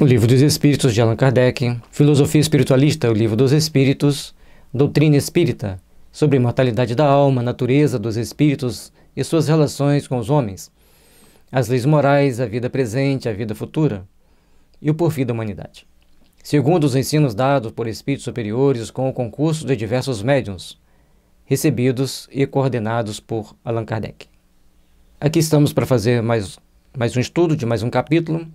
O Livro dos Espíritos, de Allan Kardec, Filosofia Espiritualista, O Livro dos Espíritos, Doutrina Espírita, sobre imortalidade da alma, natureza dos espíritos e suas relações com os homens, as leis morais, a vida presente, a vida futura e o porvir da humanidade. Segundo os ensinos dados por espíritos superiores com o concurso de diversos médiuns, recebidos e coordenados por Allan Kardec. Aqui estamos para fazer mais, mais um estudo de mais um capítulo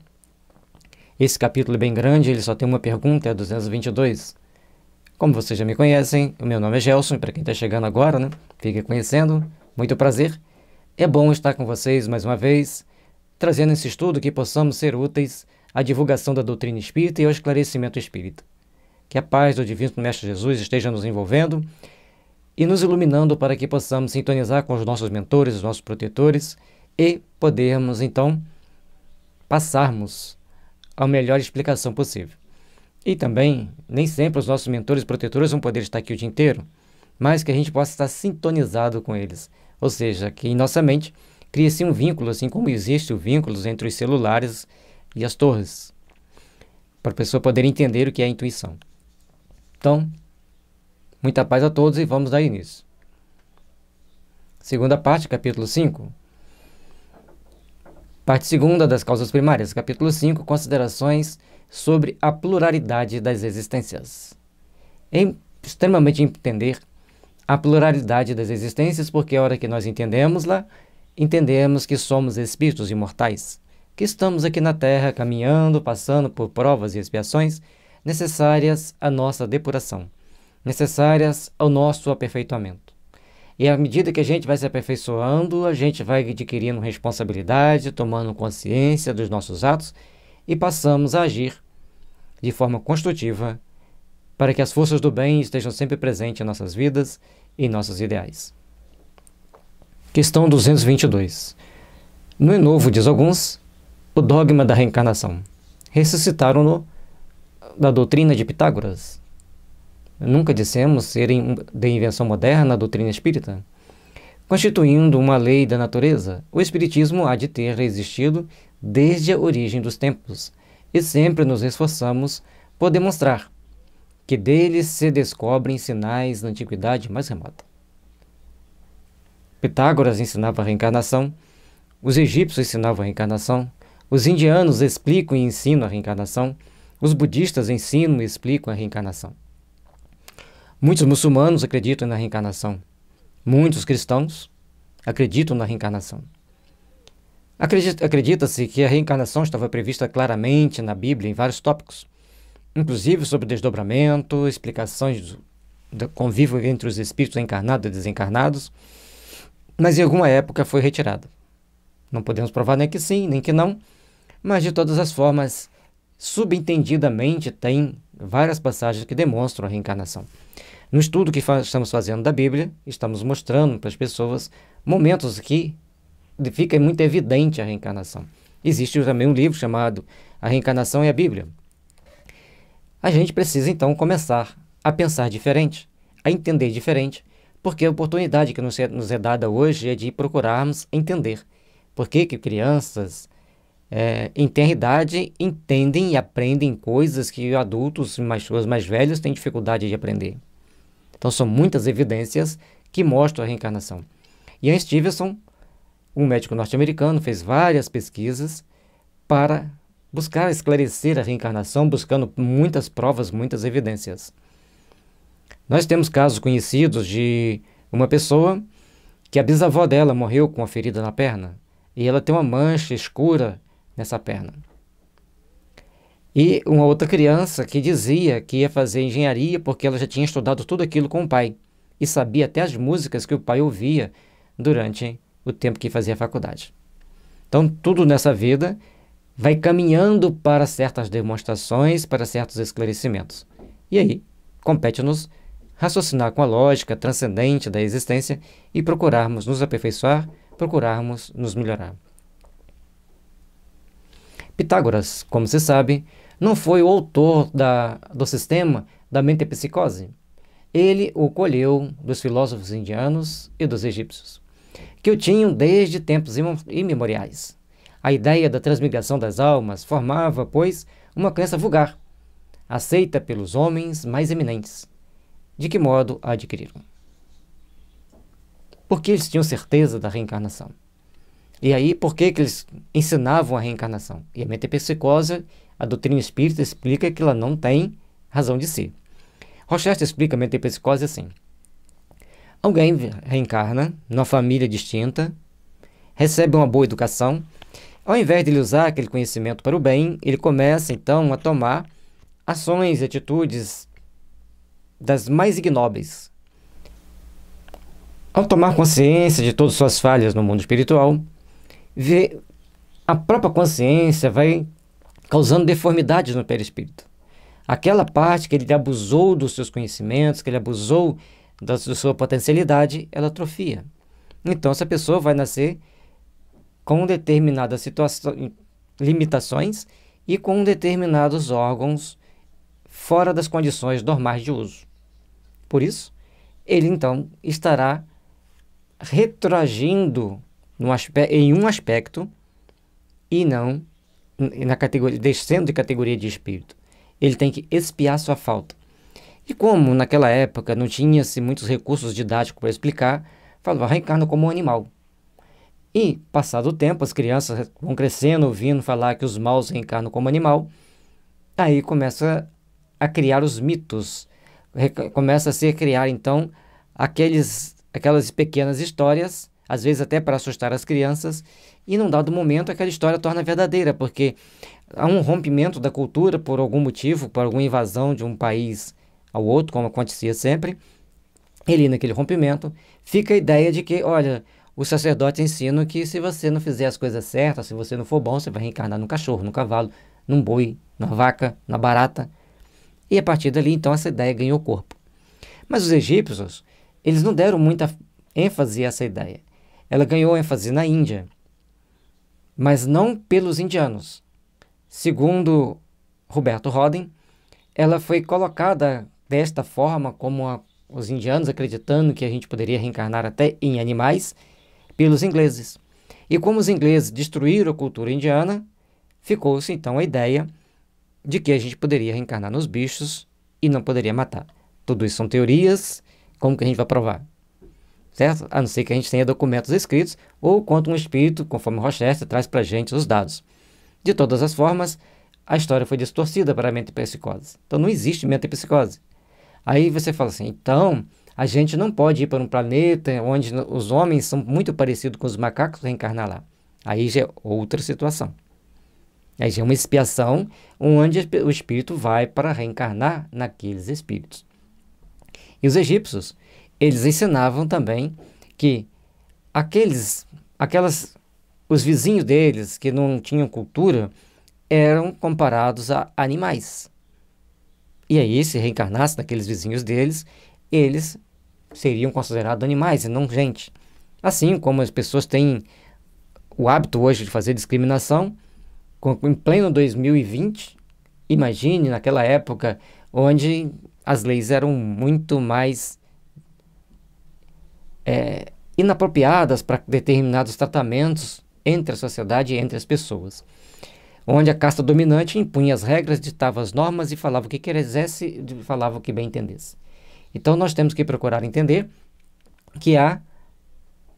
esse capítulo é bem grande, ele só tem uma pergunta, é 222. Como vocês já me conhecem, o meu nome é Gelson, para quem está chegando agora, né? Fique conhecendo, muito prazer. É bom estar com vocês mais uma vez, trazendo esse estudo que possamos ser úteis à divulgação da doutrina espírita e ao esclarecimento espírita. Que a paz do Divino Mestre Jesus esteja nos envolvendo e nos iluminando para que possamos sintonizar com os nossos mentores, os nossos protetores e podermos então passarmos a melhor explicação possível. E também, nem sempre os nossos mentores e protetores vão poder estar aqui o dia inteiro, mas que a gente possa estar sintonizado com eles. Ou seja, que em nossa mente cria-se um vínculo, assim como existe o vínculo entre os celulares e as torres, para a pessoa poder entender o que é a intuição. Então, muita paz a todos e vamos dar início. Segunda parte, capítulo 5. Parte segunda das causas primárias, capítulo 5, considerações sobre a pluralidade das existências. É extremamente entender a pluralidade das existências, porque a hora que nós entendemos lá, entendemos que somos espíritos imortais, que estamos aqui na Terra caminhando, passando por provas e expiações necessárias à nossa depuração, necessárias ao nosso aperfeiçoamento. E à medida que a gente vai se aperfeiçoando, a gente vai adquirindo responsabilidade, tomando consciência dos nossos atos e passamos a agir de forma construtiva para que as forças do bem estejam sempre presentes em nossas vidas e nossos ideais. Questão 222. No Enovo, diz alguns, o dogma da reencarnação. Ressuscitaram-no da doutrina de Pitágoras, nunca dissemos serem de invenção moderna a doutrina espírita? Constituindo uma lei da natureza, o Espiritismo há de ter existido desde a origem dos tempos, e sempre nos esforçamos por demonstrar que dele se descobrem sinais na antiguidade mais remota. Pitágoras ensinava a reencarnação, os egípcios ensinavam a reencarnação, os indianos explicam e ensinam a reencarnação, os budistas ensinam e explicam a reencarnação. Muitos muçulmanos acreditam na reencarnação. Muitos cristãos acreditam na reencarnação. Acredita-se que a reencarnação estava prevista claramente na Bíblia em vários tópicos, inclusive sobre desdobramento, explicações do convívio entre os espíritos encarnados e desencarnados, mas em alguma época foi retirada. Não podemos provar nem que sim, nem que não, mas de todas as formas, subentendidamente tem várias passagens que demonstram a reencarnação. No estudo que fa estamos fazendo da Bíblia, estamos mostrando para as pessoas momentos que fica muito evidente a reencarnação. Existe também um livro chamado A Reencarnação e a Bíblia. A gente precisa então começar a pensar diferente, a entender diferente, porque a oportunidade que nos é, nos é dada hoje é de procurarmos entender por que, que crianças é, em tenra idade entendem e aprendem coisas que adultos mais, mais velhos têm dificuldade de aprender. Então são muitas evidências que mostram a reencarnação. Ian Stevenson, um médico norte-americano, fez várias pesquisas para buscar esclarecer a reencarnação, buscando muitas provas, muitas evidências. Nós temos casos conhecidos de uma pessoa que a bisavó dela morreu com uma ferida na perna e ela tem uma mancha escura nessa perna. E uma outra criança que dizia que ia fazer engenharia porque ela já tinha estudado tudo aquilo com o pai e sabia até as músicas que o pai ouvia durante o tempo que fazia faculdade. Então, tudo nessa vida vai caminhando para certas demonstrações, para certos esclarecimentos. E aí, compete-nos raciocinar com a lógica transcendente da existência e procurarmos nos aperfeiçoar, procurarmos nos melhorar. Pitágoras, como se sabe, não foi o autor da, do sistema da psicose. Ele o colheu dos filósofos indianos e dos egípcios, que o tinham desde tempos imemoriais. A ideia da transmigração das almas formava, pois, uma crença vulgar, aceita pelos homens mais eminentes. De que modo a adquiriram? Porque eles tinham certeza da reencarnação. E aí, por que, que eles ensinavam a reencarnação? E a metempsicose a doutrina espírita explica que ela não tem razão de ser. Rochester explica a metempsicose assim. Alguém reencarna numa família distinta, recebe uma boa educação. Ao invés de ele usar aquele conhecimento para o bem, ele começa então a tomar ações e atitudes das mais ignóbeis. Ao tomar consciência de todas suas falhas no mundo espiritual, vê, a própria consciência vai causando deformidades no perispírito. Aquela parte que ele abusou dos seus conhecimentos, que ele abusou da sua potencialidade, ela atrofia. Então, essa pessoa vai nascer com determinadas situações, limitações e com determinados órgãos fora das condições normais de uso. Por isso, ele então estará retroagindo em um aspecto e não na categoria, descendo de categoria de espírito. Ele tem que expiar sua falta. E como naquela época não tinha-se muitos recursos didáticos para explicar, falava ah, reencarna como um animal. E, passado o tempo, as crianças vão crescendo, ouvindo falar que os maus reencarnam como animal. Aí começa a criar os mitos. Começa a se criar, então, aqueles, aquelas pequenas histórias, às vezes até para assustar as crianças, e num dado momento aquela história torna verdadeira, porque há um rompimento da cultura por algum motivo, por alguma invasão de um país ao outro, como acontecia sempre. Ele naquele rompimento fica a ideia de que, olha, os sacerdotes ensinam que se você não fizer as coisas certas, se você não for bom, você vai reencarnar num cachorro, num cavalo, num boi, na vaca, na barata. E a partir dali, então, essa ideia ganhou corpo. Mas os egípcios, eles não deram muita ênfase a essa ideia. Ela ganhou ênfase na Índia, mas não pelos indianos. Segundo Roberto Roden, ela foi colocada desta forma, como a, os indianos acreditando que a gente poderia reencarnar até em animais, pelos ingleses. E como os ingleses destruíram a cultura indiana, ficou-se então a ideia de que a gente poderia reencarnar nos bichos e não poderia matar. Tudo isso são teorias, como que a gente vai provar? certo? A não ser que a gente tenha documentos escritos ou quanto um espírito, conforme Rochester, traz para a gente os dados. De todas as formas, a história foi distorcida para a psicose. Então não existe psicose. Aí você fala assim, então a gente não pode ir para um planeta onde os homens são muito parecidos com os macacos reencarnar lá. Aí já é outra situação. Aí já é uma expiação onde o espírito vai para reencarnar naqueles espíritos. E os egípcios eles ensinavam também que aqueles, aquelas, os vizinhos deles que não tinham cultura eram comparados a animais. E aí, se reencarnasse naqueles vizinhos deles, eles seriam considerados animais e não gente. Assim como as pessoas têm o hábito hoje de fazer discriminação, em pleno 2020, imagine naquela época onde as leis eram muito mais é, inapropriadas para determinados tratamentos entre a sociedade e entre as pessoas, onde a casta dominante impunha as regras, ditava as normas e falava o que quisesse, falava o que bem entendesse. Então nós temos que procurar entender que há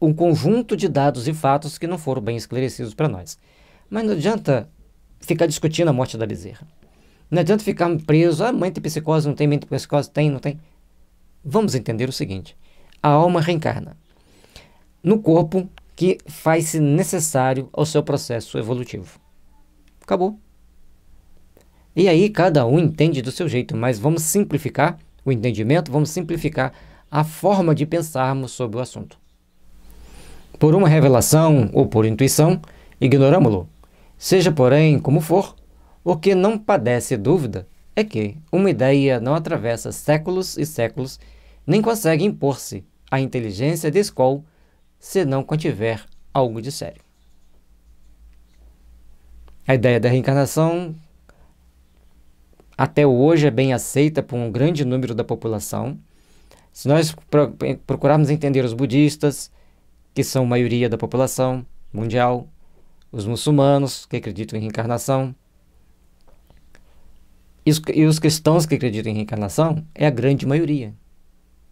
um conjunto de dados e fatos que não foram bem esclarecidos para nós. Mas não adianta ficar discutindo a morte da bezerra. Não adianta ficar preso, ah, mãe tem psicose, não tem, mãe psicose, tem, não tem. Vamos entender o seguinte, a alma reencarna no corpo que faz-se necessário ao seu processo evolutivo. Acabou. E aí cada um entende do seu jeito, mas vamos simplificar o entendimento, vamos simplificar a forma de pensarmos sobre o assunto. Por uma revelação ou por intuição, ignoramos-lo. Seja, porém, como for, o que não padece dúvida é que uma ideia não atravessa séculos e séculos nem consegue impor-se à inteligência de Skoll se não contiver algo de sério. A ideia da reencarnação até hoje é bem aceita por um grande número da população. Se nós eh, procurarmos entender os budistas, que são a maioria da população mundial, os muçulmanos, que acreditam em reencarnação, e os cristãos que acreditam em reencarnação, é a grande maioria.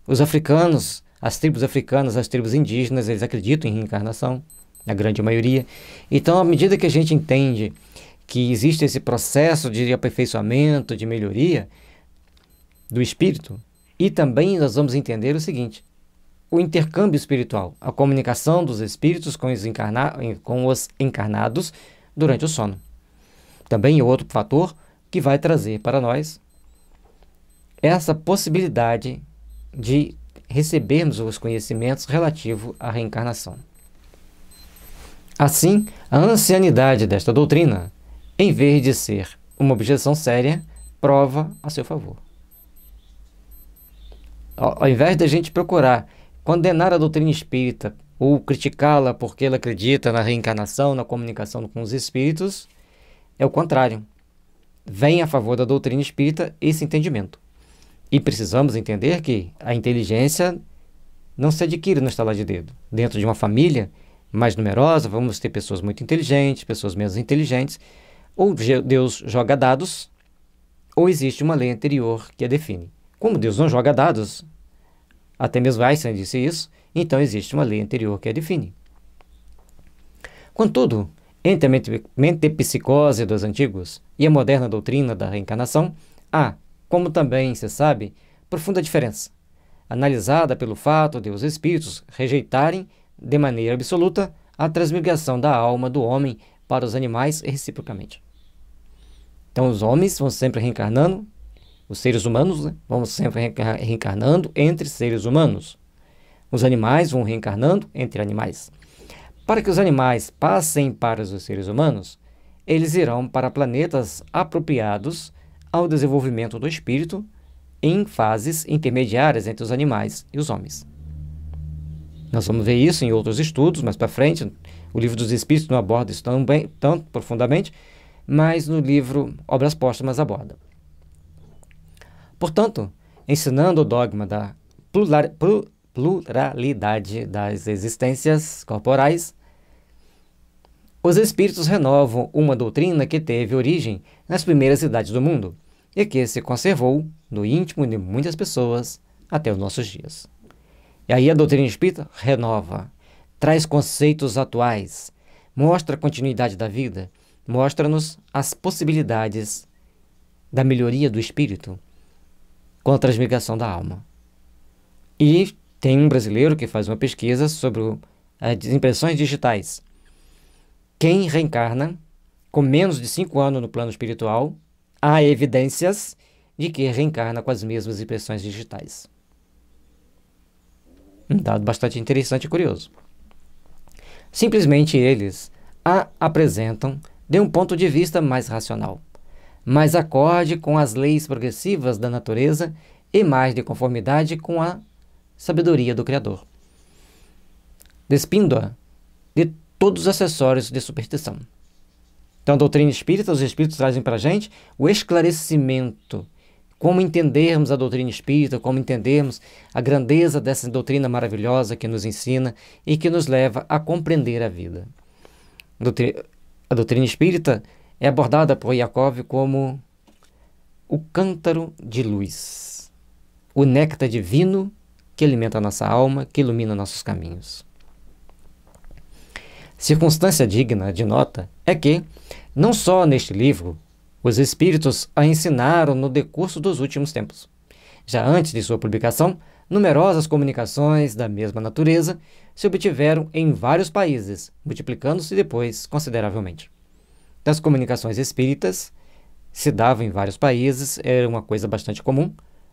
Os africanos, as tribos africanas, as tribos indígenas, eles acreditam em reencarnação, na grande maioria. Então, à medida que a gente entende que existe esse processo de aperfeiçoamento, de melhoria do espírito, e também nós vamos entender o seguinte: o intercâmbio espiritual, a comunicação dos espíritos com os, encarna com os encarnados durante o sono. Também é outro fator que vai trazer para nós essa possibilidade de recebermos os conhecimentos relativos à reencarnação. Assim, a ancianidade desta doutrina, em vez de ser uma objeção séria, prova a seu favor. Ao invés da gente procurar condenar a doutrina espírita ou criticá-la porque ela acredita na reencarnação, na comunicação com os espíritos, é o contrário. Vem a favor da doutrina espírita esse entendimento. E precisamos entender que a inteligência não se adquire no estalar de dedo. Dentro de uma família mais numerosa, vamos ter pessoas muito inteligentes, pessoas menos inteligentes. Ou Deus joga dados, ou existe uma lei anterior que a define. Como Deus não joga dados, até mesmo Einstein disse isso, então existe uma lei anterior que a define. Contudo, entre a psicose dos antigos e a moderna doutrina da reencarnação, há como também, se sabe, profunda diferença, analisada pelo fato de os espíritos rejeitarem, de maneira absoluta, a transmigração da alma do homem para os animais reciprocamente. Então, os homens vão sempre reencarnando, os seres humanos né, vão sempre reencarnando entre seres humanos. Os animais vão reencarnando entre animais. Para que os animais passem para os seres humanos, eles irão para planetas apropriados ao desenvolvimento do espírito em fases intermediárias entre os animais e os homens. Nós vamos ver isso em outros estudos mais para frente. O livro dos Espíritos não aborda isso tão, bem, tão profundamente, mas no livro Obras Póstumas aborda. Portanto, ensinando o dogma da pluralidade das existências corporais, os espíritos renovam uma doutrina que teve origem nas primeiras cidades do mundo e que se conservou no íntimo de muitas pessoas até os nossos dias. E aí a doutrina espírita renova, traz conceitos atuais, mostra a continuidade da vida, mostra-nos as possibilidades da melhoria do espírito com a transmigração da alma. E tem um brasileiro que faz uma pesquisa sobre as impressões digitais. Quem reencarna com menos de cinco anos no plano espiritual, há evidências de que reencarna com as mesmas impressões digitais. Um dado bastante interessante e curioso. Simplesmente eles a apresentam de um ponto de vista mais racional, mais acorde com as leis progressivas da natureza e mais de conformidade com a sabedoria do Criador, despindo-a de todos os acessórios de superstição. Então, a doutrina espírita, os espíritos trazem para a gente o esclarecimento. Como entendermos a doutrina espírita, como entendermos a grandeza dessa doutrina maravilhosa que nos ensina e que nos leva a compreender a vida. A doutrina espírita é abordada por Yakov como o cântaro de luz, o néctar divino que alimenta a nossa alma, que ilumina nossos caminhos. Circunstância digna de nota é que, não só neste livro, os espíritos a ensinaram no decurso dos últimos tempos. Já antes de sua publicação, numerosas comunicações da mesma natureza se obtiveram em vários países, multiplicando-se depois consideravelmente. Das comunicações espíritas se davam em vários países, era uma coisa bastante comum.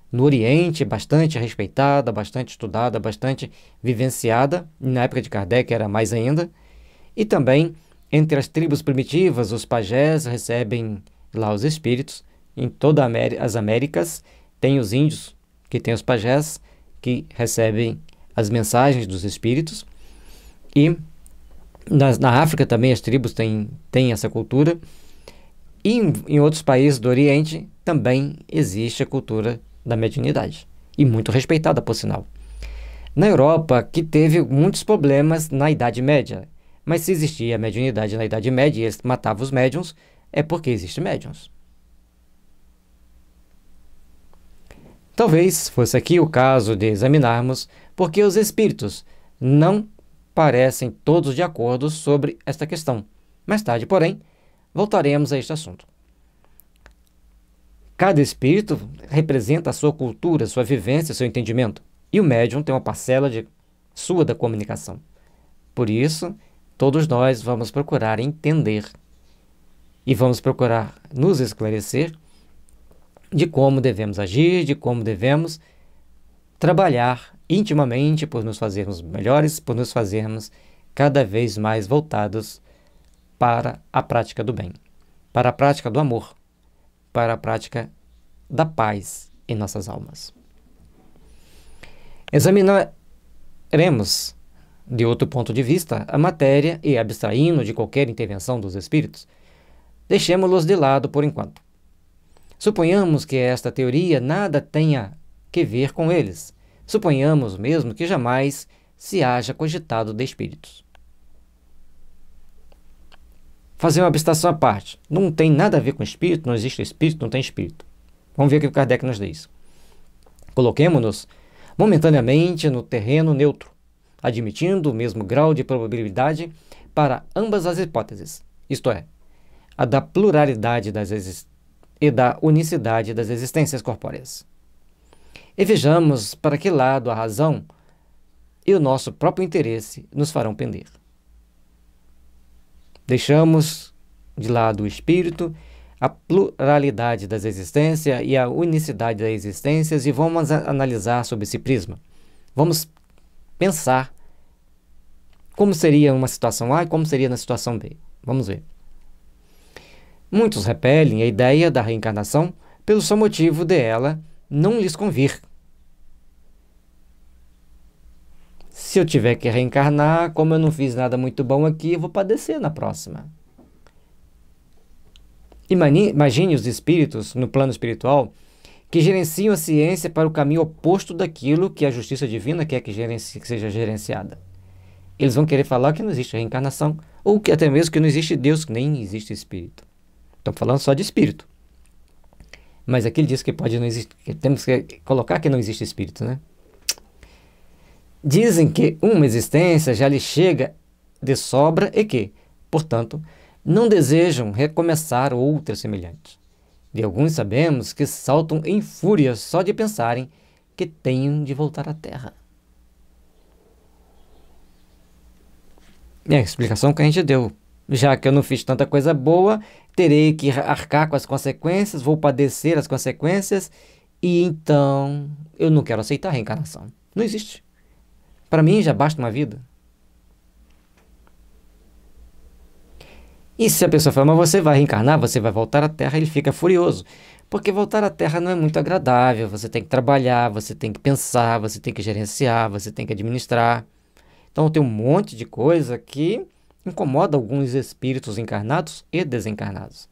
No Oriente, bastante respeitada, bastante estudada, bastante vivenciada, na época de Kardec era mais ainda e também, entre as tribos primitivas, os pajés recebem lá os espíritos. Em todas as Américas, tem os índios, que tem os pajés, que recebem as mensagens dos espíritos. E na, na África também as tribos têm, têm essa cultura. E em, em outros países do Oriente também existe a cultura da mediunidade. E muito respeitada, por sinal. Na Europa, que teve muitos problemas na Idade Média, mas se existia mediunidade na Idade Média e eles matavam os médiums, é porque existe médiums. Talvez fosse aqui o caso de examinarmos porque os espíritos não parecem todos de acordo sobre esta questão. Mais tarde, porém, voltaremos a este assunto. Cada espírito representa a sua cultura, sua vivência, seu entendimento, e o médium tem uma parcela de sua da comunicação. Por isso, Todos nós vamos procurar entender e vamos procurar nos esclarecer de como devemos agir, de como devemos trabalhar intimamente por nos fazermos melhores, por nos fazermos cada vez mais voltados para a prática do bem, para a prática do amor, para a prática da paz em nossas almas. Examinaremos de outro ponto de vista, a matéria, e abstraindo de qualquer intervenção dos espíritos, deixemos-los de lado por enquanto. Suponhamos que esta teoria nada tenha que ver com eles. Suponhamos mesmo que jamais se haja cogitado de espíritos. Fazer uma abstração à parte. Não tem nada a ver com espírito, não existe espírito, não tem espírito. Vamos ver o que o Kardec nos diz. Coloquemos-nos momentaneamente no terreno neutro admitindo o mesmo grau de probabilidade para ambas as hipóteses, isto é, a da pluralidade das e da unicidade das existências corpóreas. E vejamos para que lado a razão e o nosso próprio interesse nos farão pender. Deixamos de lado o espírito, a pluralidade das existências e a unicidade das existências e vamos analisar sob esse prisma. Vamos pensar como seria uma situação A e como seria na situação B? Vamos ver. Muitos repelem a ideia da reencarnação pelo só motivo de ela não lhes convir. Se eu tiver que reencarnar, como eu não fiz nada muito bom aqui, eu vou padecer na próxima. Imagine os espíritos no plano espiritual que gerenciam a ciência para o caminho oposto daquilo que a justiça divina quer que, gerencie, que seja gerenciada eles vão querer falar que não existe reencarnação, ou que até mesmo que não existe Deus, que nem existe espírito. Estamos falando só de espírito. Mas aqui ele diz que pode não existir, temos que colocar que não existe espírito, né? Dizem que uma existência já lhe chega de sobra e que, portanto, não desejam recomeçar outra semelhante. De alguns sabemos que saltam em fúria só de pensarem que tenham de voltar à terra. É a explicação que a gente deu. Já que eu não fiz tanta coisa boa, terei que arcar com as consequências, vou padecer as consequências, e então eu não quero aceitar a reencarnação. Não existe. Para mim já basta uma vida. E se a pessoa fala, mas você vai reencarnar, você vai voltar à Terra, ele fica furioso. Porque voltar à Terra não é muito agradável. Você tem que trabalhar, você tem que pensar, você tem que gerenciar, você tem que administrar. Então tem um monte de coisa que incomoda alguns espíritos encarnados e desencarnados.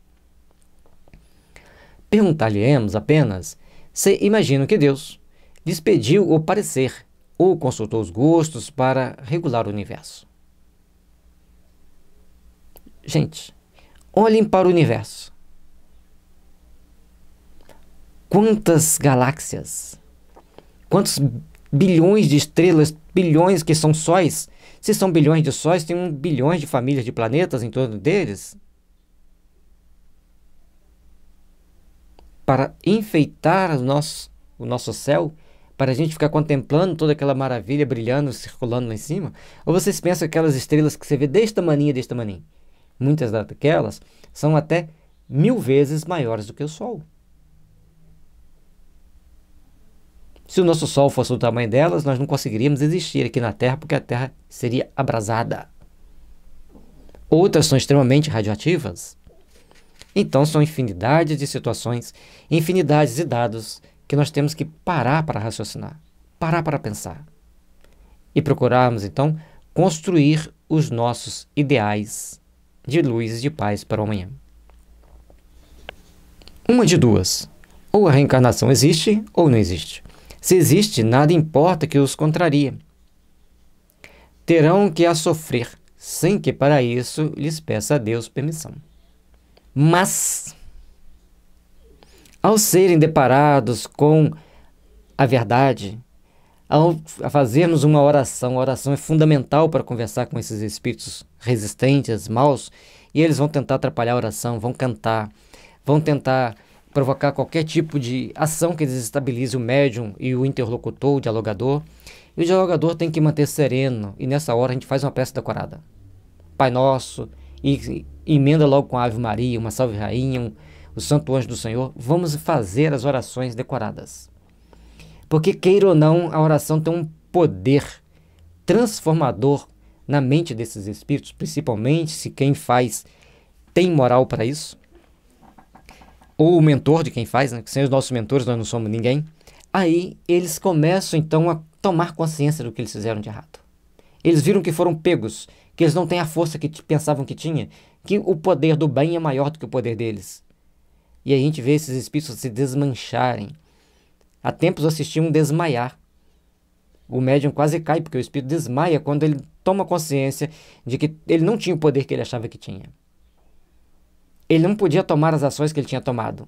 Perguntar-lhe-emos apenas se imaginam que Deus lhes pediu o parecer ou consultou os gostos para regular o universo. Gente, olhem para o universo. Quantas galáxias, quantos bilhões de estrelas, bilhões que são sóis. Se são bilhões de sóis, tem um bilhões de famílias de planetas em torno deles. Para enfeitar o nosso, o nosso céu, para a gente ficar contemplando toda aquela maravilha brilhando, circulando lá em cima? Ou vocês pensam aquelas estrelas que você vê deste tamanho deste tamanho? Muitas daquelas são até mil vezes maiores do que o Sol. Se o nosso Sol fosse do tamanho delas, nós não conseguiríamos existir aqui na Terra, porque a Terra seria abrasada. Outras são extremamente radioativas. Então, são infinidades de situações, infinidades de dados que nós temos que parar para raciocinar, parar para pensar. E procurarmos, então, construir os nossos ideais de luz e de paz para o amanhã. Uma de duas. Ou a reencarnação existe ou não existe. Se existe, nada importa que os contrarie. Terão que a sofrer, sem que para isso lhes peça a Deus permissão. Mas, ao serem deparados com a verdade, ao fazermos uma oração, a oração é fundamental para conversar com esses espíritos resistentes, maus, e eles vão tentar atrapalhar a oração, vão cantar, vão tentar provocar qualquer tipo de ação que desestabilize o médium e o interlocutor, o dialogador. E o dialogador tem que manter sereno, e nessa hora a gente faz uma peça decorada. Pai Nosso, e, e emenda logo com a Ave Maria, uma Salve Rainha, um, o Santo Anjo do Senhor. Vamos fazer as orações decoradas. Porque, queira ou não, a oração tem um poder transformador na mente desses espíritos, principalmente se quem faz tem moral para isso ou o mentor de quem faz, né? sem os nossos mentores nós não somos ninguém, aí eles começam então a tomar consciência do que eles fizeram de errado. Eles viram que foram pegos, que eles não têm a força que pensavam que tinha, que o poder do bem é maior do que o poder deles. E a gente vê esses espíritos se desmancharem. Há tempos eu assisti um desmaiar. O médium quase cai, porque o espírito desmaia quando ele toma consciência de que ele não tinha o poder que ele achava que tinha ele não podia tomar as ações que ele tinha tomado.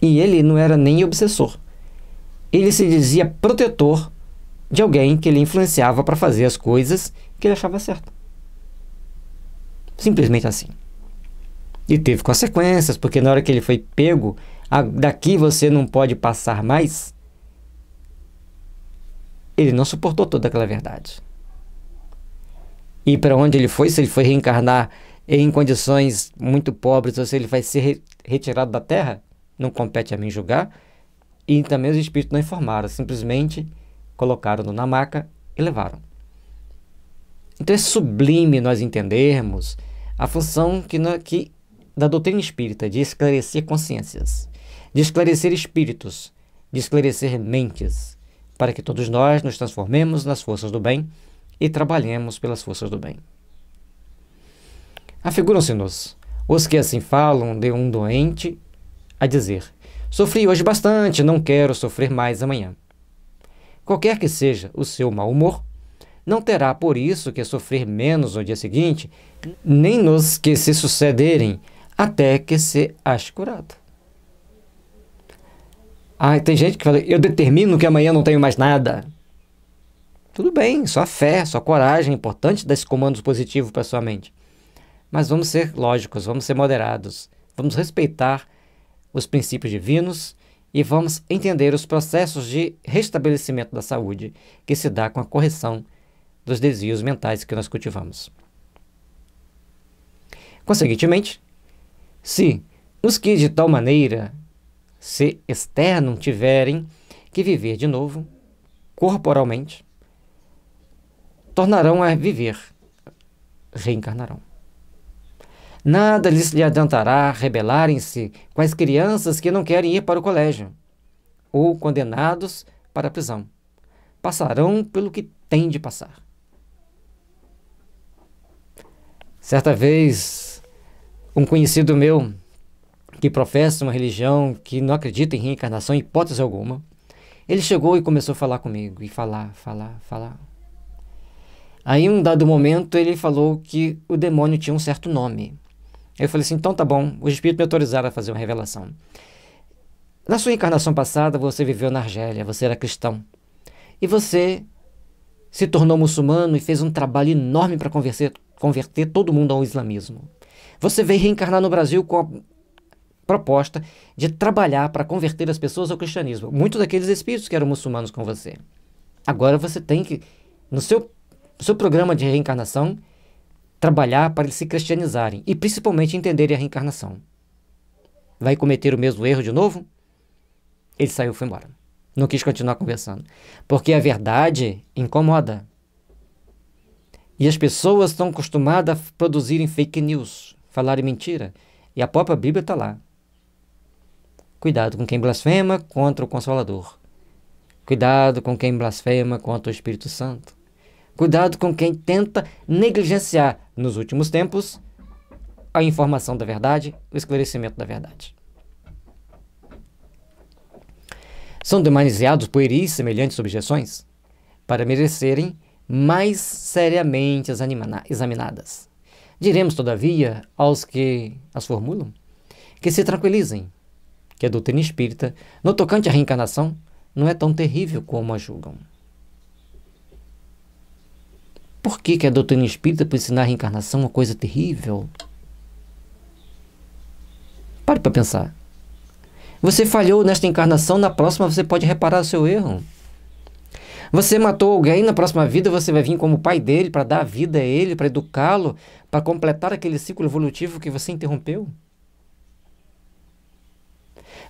E ele não era nem obsessor. Ele se dizia protetor de alguém que ele influenciava para fazer as coisas que ele achava certo. Simplesmente assim. E teve consequências, porque na hora que ele foi pego, a, daqui você não pode passar mais. Ele não suportou toda aquela verdade. E para onde ele foi, se ele foi reencarnar em condições muito pobres, ou seja, ele vai ser re retirado da terra, não compete a mim julgar. E também os espíritos não informaram, simplesmente colocaram-no na maca e levaram. Então é sublime nós entendermos a função que, na, que da doutrina espírita de esclarecer consciências, de esclarecer espíritos, de esclarecer mentes, para que todos nós nos transformemos nas forças do bem e trabalhemos pelas forças do bem. Afiguram-se-nos os que assim falam de um doente a dizer: Sofri hoje bastante, não quero sofrer mais amanhã. Qualquer que seja o seu mau humor, não terá por isso que sofrer menos no dia seguinte, nem nos que se sucederem, até que se ache curado. Ah, tem gente que fala: Eu determino que amanhã não tenho mais nada. Tudo bem, só a fé, só a coragem é importante dar esse comando positivo para sua mente. Mas vamos ser lógicos, vamos ser moderados, vamos respeitar os princípios divinos e vamos entender os processos de restabelecimento da saúde que se dá com a correção dos desvios mentais que nós cultivamos. Conseguintemente, se os que de tal maneira se externam tiverem que viver de novo, corporalmente, tornarão a viver, reencarnarão. Nada lhes lhe adiantará rebelarem-se com as crianças que não querem ir para o colégio, ou condenados para a prisão. Passarão pelo que têm de passar. Certa vez, um conhecido meu, que professa uma religião que não acredita em reencarnação, em hipótese alguma, ele chegou e começou a falar comigo, e falar, falar, falar. Aí, um dado momento, ele falou que o demônio tinha um certo nome. Eu falei assim: então tá bom, O Espírito me autorizaram a fazer uma revelação. Na sua encarnação passada, você viveu na Argélia, você era cristão. E você se tornou muçulmano e fez um trabalho enorme para converter, converter todo mundo ao islamismo. Você veio reencarnar no Brasil com a proposta de trabalhar para converter as pessoas ao cristianismo. Muitos daqueles espíritos que eram muçulmanos com você. Agora você tem que, no seu, seu programa de reencarnação, trabalhar para eles se cristianizarem e principalmente entenderem a reencarnação. Vai cometer o mesmo erro de novo? Ele saiu e foi embora. Não quis continuar conversando. Porque a verdade incomoda. E as pessoas estão acostumadas a produzirem fake news, falarem mentira. E a própria Bíblia está lá. Cuidado com quem blasfema contra o Consolador. Cuidado com quem blasfema contra o Espírito Santo. Cuidado com quem tenta negligenciar nos últimos tempos, a informação da verdade, o esclarecimento da verdade. São demonizados por eris semelhantes objeções para merecerem mais seriamente examinadas. Diremos, todavia, aos que as formulam que se tranquilizem, que a doutrina espírita, no tocante à reencarnação, não é tão terrível como a julgam. Por que, que a doutrina espírita, por ensinar a reencarnação, é uma coisa terrível? Pare para pensar. Você falhou nesta encarnação, na próxima você pode reparar o seu erro. Você matou alguém, na próxima vida você vai vir como pai dele para dar a vida a ele, para educá-lo, para completar aquele ciclo evolutivo que você interrompeu.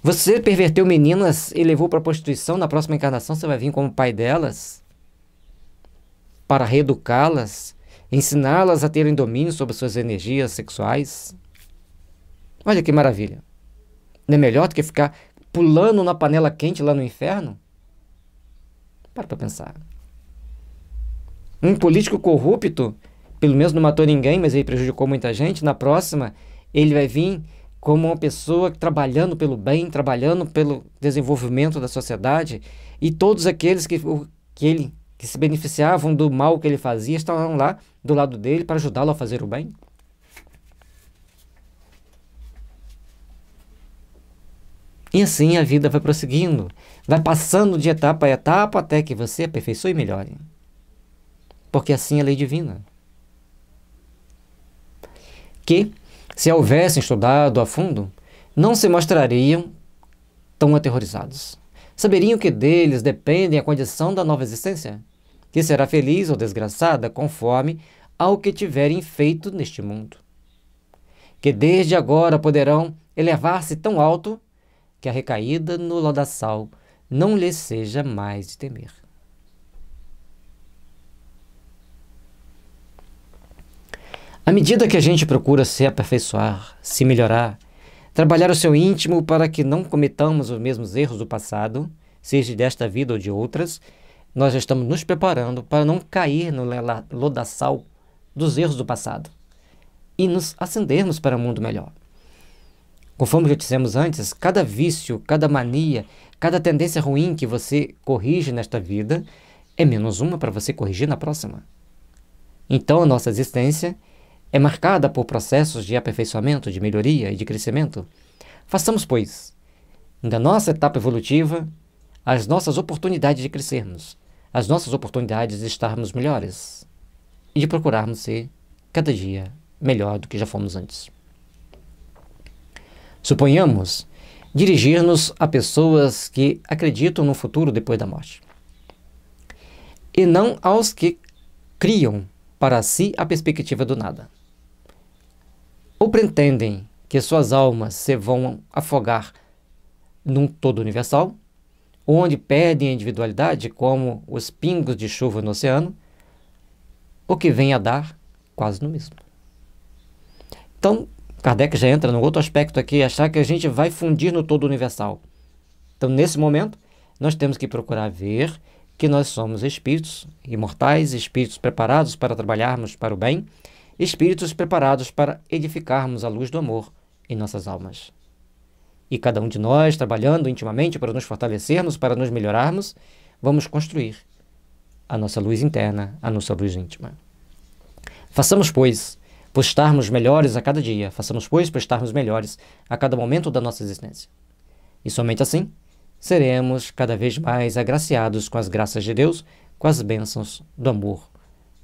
Você perverteu meninas e levou para a prostituição, na próxima encarnação você vai vir como pai delas para reeducá-las, ensiná-las a terem domínio sobre suas energias sexuais. Olha que maravilha. Não é melhor do que ficar pulando na panela quente lá no inferno? Para para pensar. Um político corrupto, pelo menos não matou ninguém, mas ele prejudicou muita gente, na próxima ele vai vir como uma pessoa trabalhando pelo bem, trabalhando pelo desenvolvimento da sociedade, e todos aqueles que, que ele que se beneficiavam do mal que ele fazia, estavam lá do lado dele para ajudá-lo a fazer o bem? E assim a vida vai prosseguindo, vai passando de etapa a etapa até que você aperfeiçoe e melhore. Porque assim é a lei divina. Que, se houvessem estudado a fundo, não se mostrariam tão aterrorizados. Saberiam que deles dependem a condição da nova existência? que será feliz ou desgraçada conforme ao que tiverem feito neste mundo. Que desde agora poderão elevar-se tão alto que a recaída no lodaçal não lhes seja mais de temer. À medida que a gente procura se aperfeiçoar, se melhorar, trabalhar o seu íntimo para que não cometamos os mesmos erros do passado, seja desta vida ou de outras, nós já estamos nos preparando para não cair no lodaçal dos erros do passado e nos acendermos para um mundo melhor. Conforme já dissemos antes, cada vício, cada mania, cada tendência ruim que você corrige nesta vida é menos uma para você corrigir na próxima. Então a nossa existência é marcada por processos de aperfeiçoamento, de melhoria e de crescimento. Façamos, pois, da nossa etapa evolutiva as nossas oportunidades de crescermos, as nossas oportunidades de estarmos melhores e de procurarmos ser cada dia melhor do que já fomos antes. Suponhamos dirigir-nos a pessoas que acreditam no futuro depois da morte e não aos que criam para si a perspectiva do nada. Ou pretendem que suas almas se vão afogar num todo universal, onde perdem a individualidade como os pingos de chuva no oceano, o que vem a dar quase no mesmo. Então, Kardec já entra num outro aspecto aqui, achar que a gente vai fundir no todo universal. Então, nesse momento, nós temos que procurar ver que nós somos espíritos imortais, espíritos preparados para trabalharmos para o bem, espíritos preparados para edificarmos a luz do amor em nossas almas e cada um de nós, trabalhando intimamente para nos fortalecermos, para nos melhorarmos, vamos construir a nossa luz interna, a nossa luz íntima. Façamos, pois, por estarmos melhores a cada dia, façamos, pois, por estarmos melhores a cada momento da nossa existência. E somente assim seremos cada vez mais agraciados com as graças de Deus, com as bênçãos do amor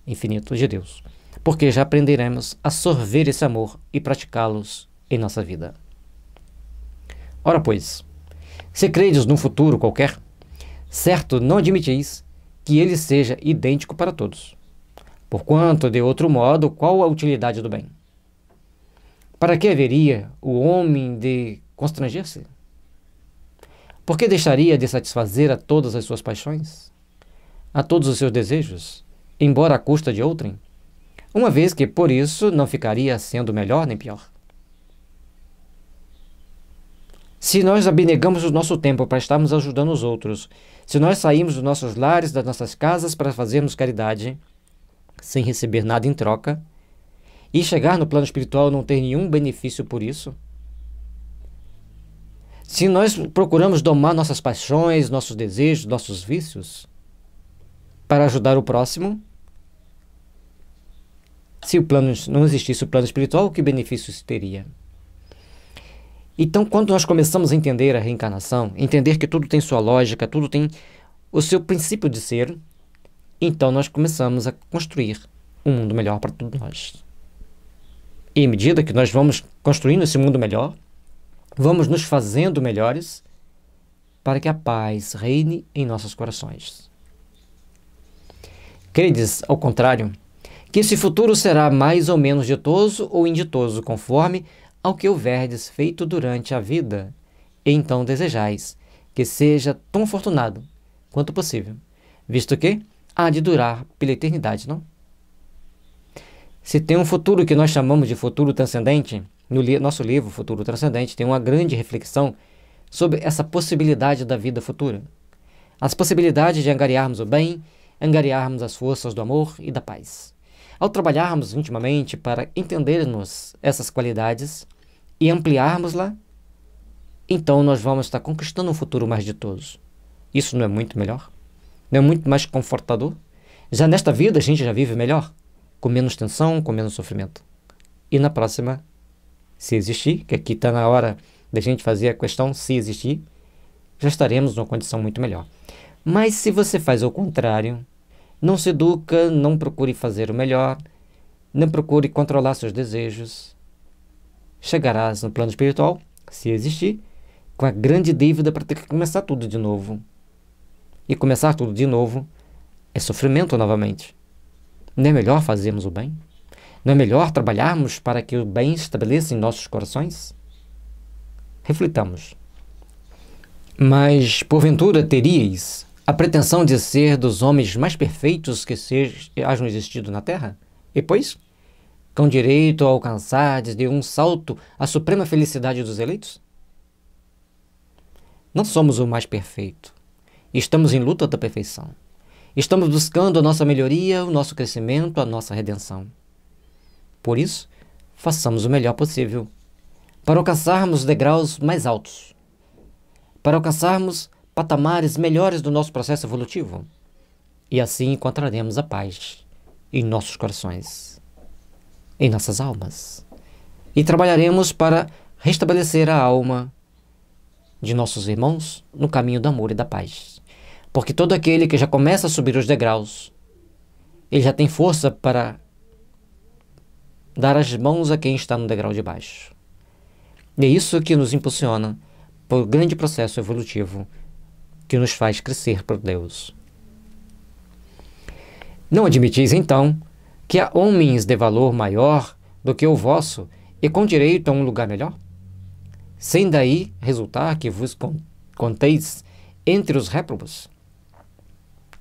infinito de Deus, porque já aprenderemos a sorver esse amor e praticá-los em nossa vida. Ora, pois, se credes num futuro qualquer, certo não admitis que ele seja idêntico para todos. Porquanto, de outro modo, qual a utilidade do bem? Para que haveria o homem de constranger-se? Por que deixaria de satisfazer a todas as suas paixões? A todos os seus desejos, embora à custa de outrem? Uma vez que por isso não ficaria sendo melhor nem pior. Se nós abnegamos o nosso tempo para estarmos ajudando os outros, se nós saímos dos nossos lares, das nossas casas para fazermos caridade, sem receber nada em troca, e chegar no plano espiritual não ter nenhum benefício por isso? Se nós procuramos domar nossas paixões, nossos desejos, nossos vícios, para ajudar o próximo, se o plano não existisse o plano espiritual, que benefício isso teria? Então, quando nós começamos a entender a reencarnação, entender que tudo tem sua lógica, tudo tem o seu princípio de ser, então nós começamos a construir um mundo melhor para todos nós. E à medida que nós vamos construindo esse mundo melhor, vamos nos fazendo melhores para que a paz reine em nossos corações. Credes, ao contrário, que esse futuro será mais ou menos ditoso ou inditoso, conforme ao que houverdes feito durante a vida, e então desejais que seja tão fortunado quanto possível, visto que há de durar pela eternidade, não? Se tem um futuro que nós chamamos de futuro transcendente, no li nosso livro Futuro Transcendente tem uma grande reflexão sobre essa possibilidade da vida futura. As possibilidades de angariarmos o bem, angariarmos as forças do amor e da paz. Ao trabalharmos intimamente para entendermos essas qualidades, e ampliarmos lá, então nós vamos estar conquistando um futuro mais ditoso. Isso não é muito melhor? Não é muito mais confortador? Já nesta vida a gente já vive melhor, com menos tensão, com menos sofrimento. E na próxima, se existir, que aqui está na hora da gente fazer a questão, se existir, já estaremos numa condição muito melhor. Mas se você faz o contrário, não se educa, não procure fazer o melhor, não procure controlar seus desejos, chegarás no plano espiritual, se existir, com a grande dívida para ter que começar tudo de novo. E começar tudo de novo é sofrimento novamente. Não é melhor fazermos o bem? Não é melhor trabalharmos para que o bem estabeleça em nossos corações? Reflitamos. Mas, porventura, teríeis a pretensão de ser dos homens mais perfeitos que sejam, hajam existido na Terra? E, pois, com direito a alcançar de um salto a suprema felicidade dos eleitos? Não somos o mais perfeito. Estamos em luta da perfeição. Estamos buscando a nossa melhoria, o nosso crescimento, a nossa redenção. Por isso, façamos o melhor possível para alcançarmos degraus mais altos, para alcançarmos patamares melhores do nosso processo evolutivo. E assim encontraremos a paz em nossos corações em nossas almas. E trabalharemos para restabelecer a alma de nossos irmãos no caminho do amor e da paz. Porque todo aquele que já começa a subir os degraus, ele já tem força para dar as mãos a quem está no degrau de baixo. E é isso que nos impulsiona para o grande processo evolutivo que nos faz crescer para Deus. Não admitis, então, que há homens de valor maior do que o vosso e com direito a um lugar melhor? Sem daí resultar que vos conteis entre os réprobos?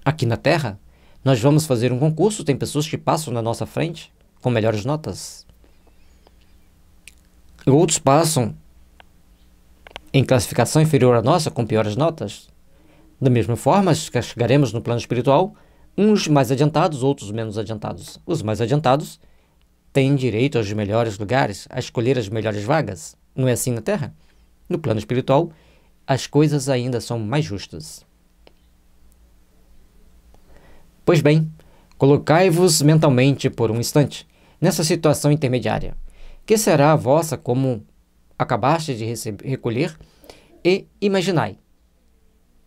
Aqui na Terra, nós vamos fazer um concurso, tem pessoas que passam na nossa frente com melhores notas. E outros passam em classificação inferior à nossa com piores notas. Da mesma forma, chegaremos no plano espiritual uns mais adiantados, outros menos adiantados. Os mais adiantados têm direito aos melhores lugares, a escolher as melhores vagas. Não é assim na Terra? No plano espiritual, as coisas ainda são mais justas. Pois bem, colocai-vos mentalmente por um instante nessa situação intermediária, que será a vossa como acabaste de recolher, e imaginai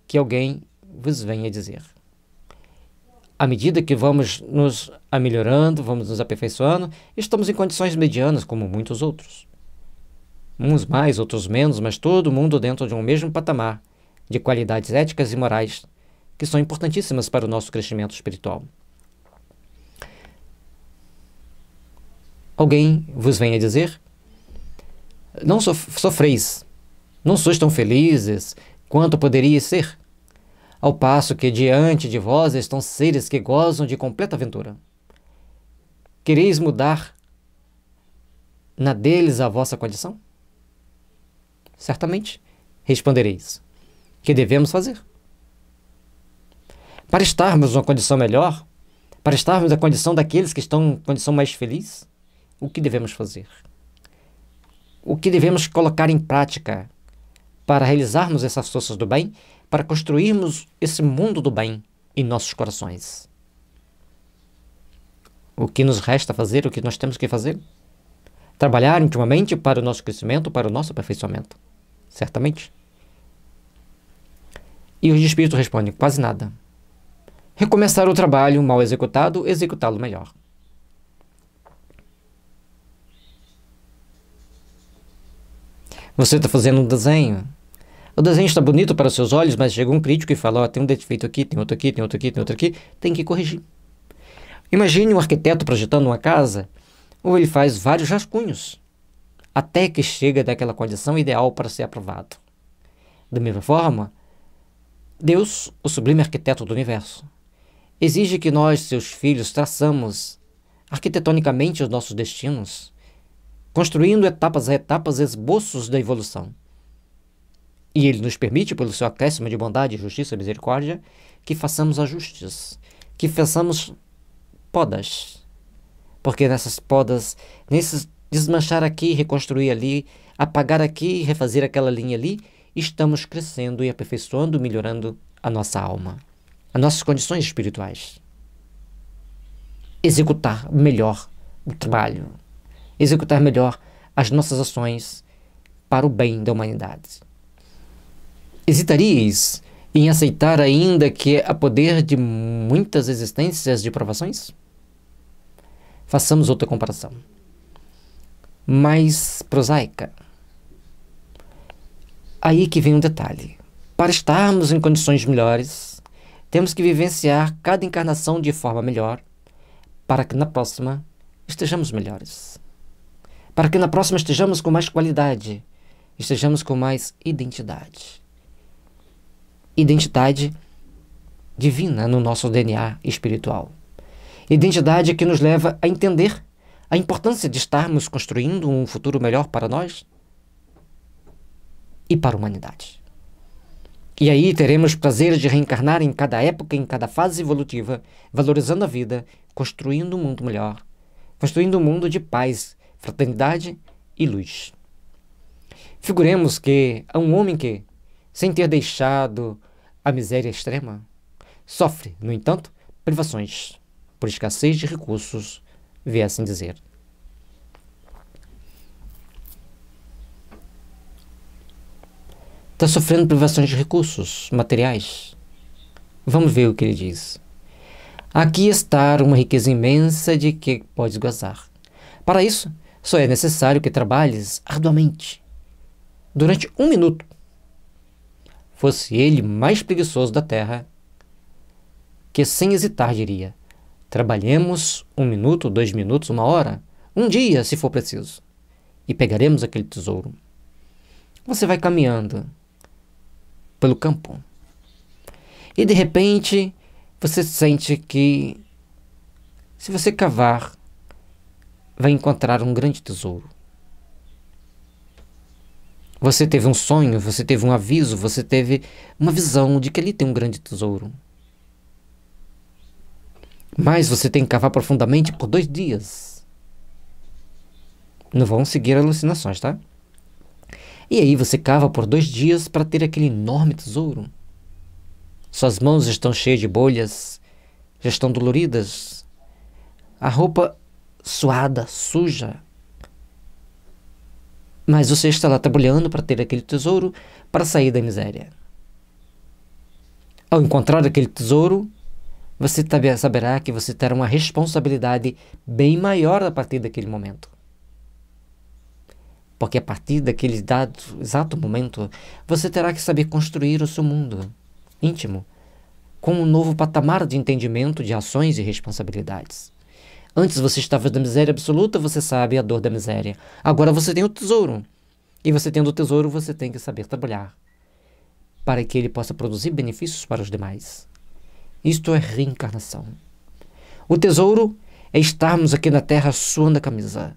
que alguém vos venha dizer: à medida que vamos nos ameliorando, ah, vamos nos aperfeiçoando, estamos em condições medianas como muitos outros. Uns mais, outros menos, mas todo mundo dentro de um mesmo patamar de qualidades éticas e morais que são importantíssimas para o nosso crescimento espiritual. Alguém vos venha dizer: Não sofreis, não sois tão felizes quanto poderia ser ao passo que diante de vós estão seres que gozam de completa aventura. Quereis mudar na deles a vossa condição? Certamente respondereis. Que devemos fazer? Para estarmos numa condição melhor, para estarmos na condição daqueles que estão em condição mais feliz, o que devemos fazer? O que devemos colocar em prática para realizarmos essas forças do bem para construirmos esse mundo do bem em nossos corações. O que nos resta fazer, o que nós temos que fazer? Trabalhar intimamente para o nosso crescimento, para o nosso aperfeiçoamento. Certamente. E o espírito responde quase nada. Recomeçar o trabalho mal executado, executá-lo melhor. Você está fazendo um desenho, o desenho está bonito para seus olhos, mas chega um crítico e fala: oh, tem um defeito aqui, tem outro aqui, tem outro aqui, tem outro aqui, tem que corrigir. Imagine um arquiteto projetando uma casa, ou ele faz vários rascunhos, até que chega daquela condição ideal para ser aprovado. Da mesma forma, Deus, o sublime arquiteto do universo, exige que nós, seus filhos, traçamos arquitetonicamente os nossos destinos, construindo etapas a etapas esboços da evolução. E ele nos permite, pelo seu acréscimo de bondade, justiça e misericórdia, que façamos ajustes, que façamos podas. Porque nessas podas, nesses desmanchar aqui, reconstruir ali, apagar aqui, refazer aquela linha ali, estamos crescendo e aperfeiçoando, melhorando a nossa alma, as nossas condições espirituais. Executar melhor o trabalho, executar melhor as nossas ações para o bem da humanidade hesitariais em aceitar ainda que a poder de muitas existências de provações? Façamos outra comparação. Mais prosaica. Aí que vem um detalhe. Para estarmos em condições melhores, temos que vivenciar cada encarnação de forma melhor, para que na próxima estejamos melhores. Para que na próxima estejamos com mais qualidade, estejamos com mais identidade identidade divina no nosso DNA espiritual. Identidade que nos leva a entender a importância de estarmos construindo um futuro melhor para nós e para a humanidade. E aí teremos prazer de reencarnar em cada época, em cada fase evolutiva, valorizando a vida, construindo um mundo melhor, construindo um mundo de paz, fraternidade e luz. Figuremos que há um homem que, sem ter deixado a miséria extrema. Sofre, no entanto, privações por escassez de recursos, a assim dizer. Está sofrendo privações de recursos materiais? Vamos ver o que ele diz. Aqui está uma riqueza imensa de que podes gozar. Para isso, só é necessário que trabalhes arduamente. Durante um minuto, fosse ele mais preguiçoso da terra, que sem hesitar diria: trabalhemos um minuto, dois minutos, uma hora, um dia, se for preciso, e pegaremos aquele tesouro. Você vai caminhando pelo campo e de repente você sente que, se você cavar, vai encontrar um grande tesouro. Você teve um sonho, você teve um aviso, você teve uma visão de que ali tem um grande tesouro. Mas você tem que cavar profundamente por dois dias. Não vão seguir alucinações, tá? E aí você cava por dois dias para ter aquele enorme tesouro. Suas mãos estão cheias de bolhas, já estão doloridas. A roupa suada, suja. Mas você está lá trabalhando para ter aquele tesouro para sair da miséria. Ao encontrar aquele tesouro, você tá saberá que você terá uma responsabilidade bem maior a partir daquele momento. Porque a partir daquele dado, exato momento, você terá que saber construir o seu mundo íntimo com um novo patamar de entendimento de ações e responsabilidades. Antes você estava na miséria absoluta, você sabe a dor da miséria. Agora você tem o tesouro. E você tendo o tesouro, você tem que saber trabalhar para que ele possa produzir benefícios para os demais. Isto é reencarnação. O tesouro é estarmos aqui na Terra suando a camisa,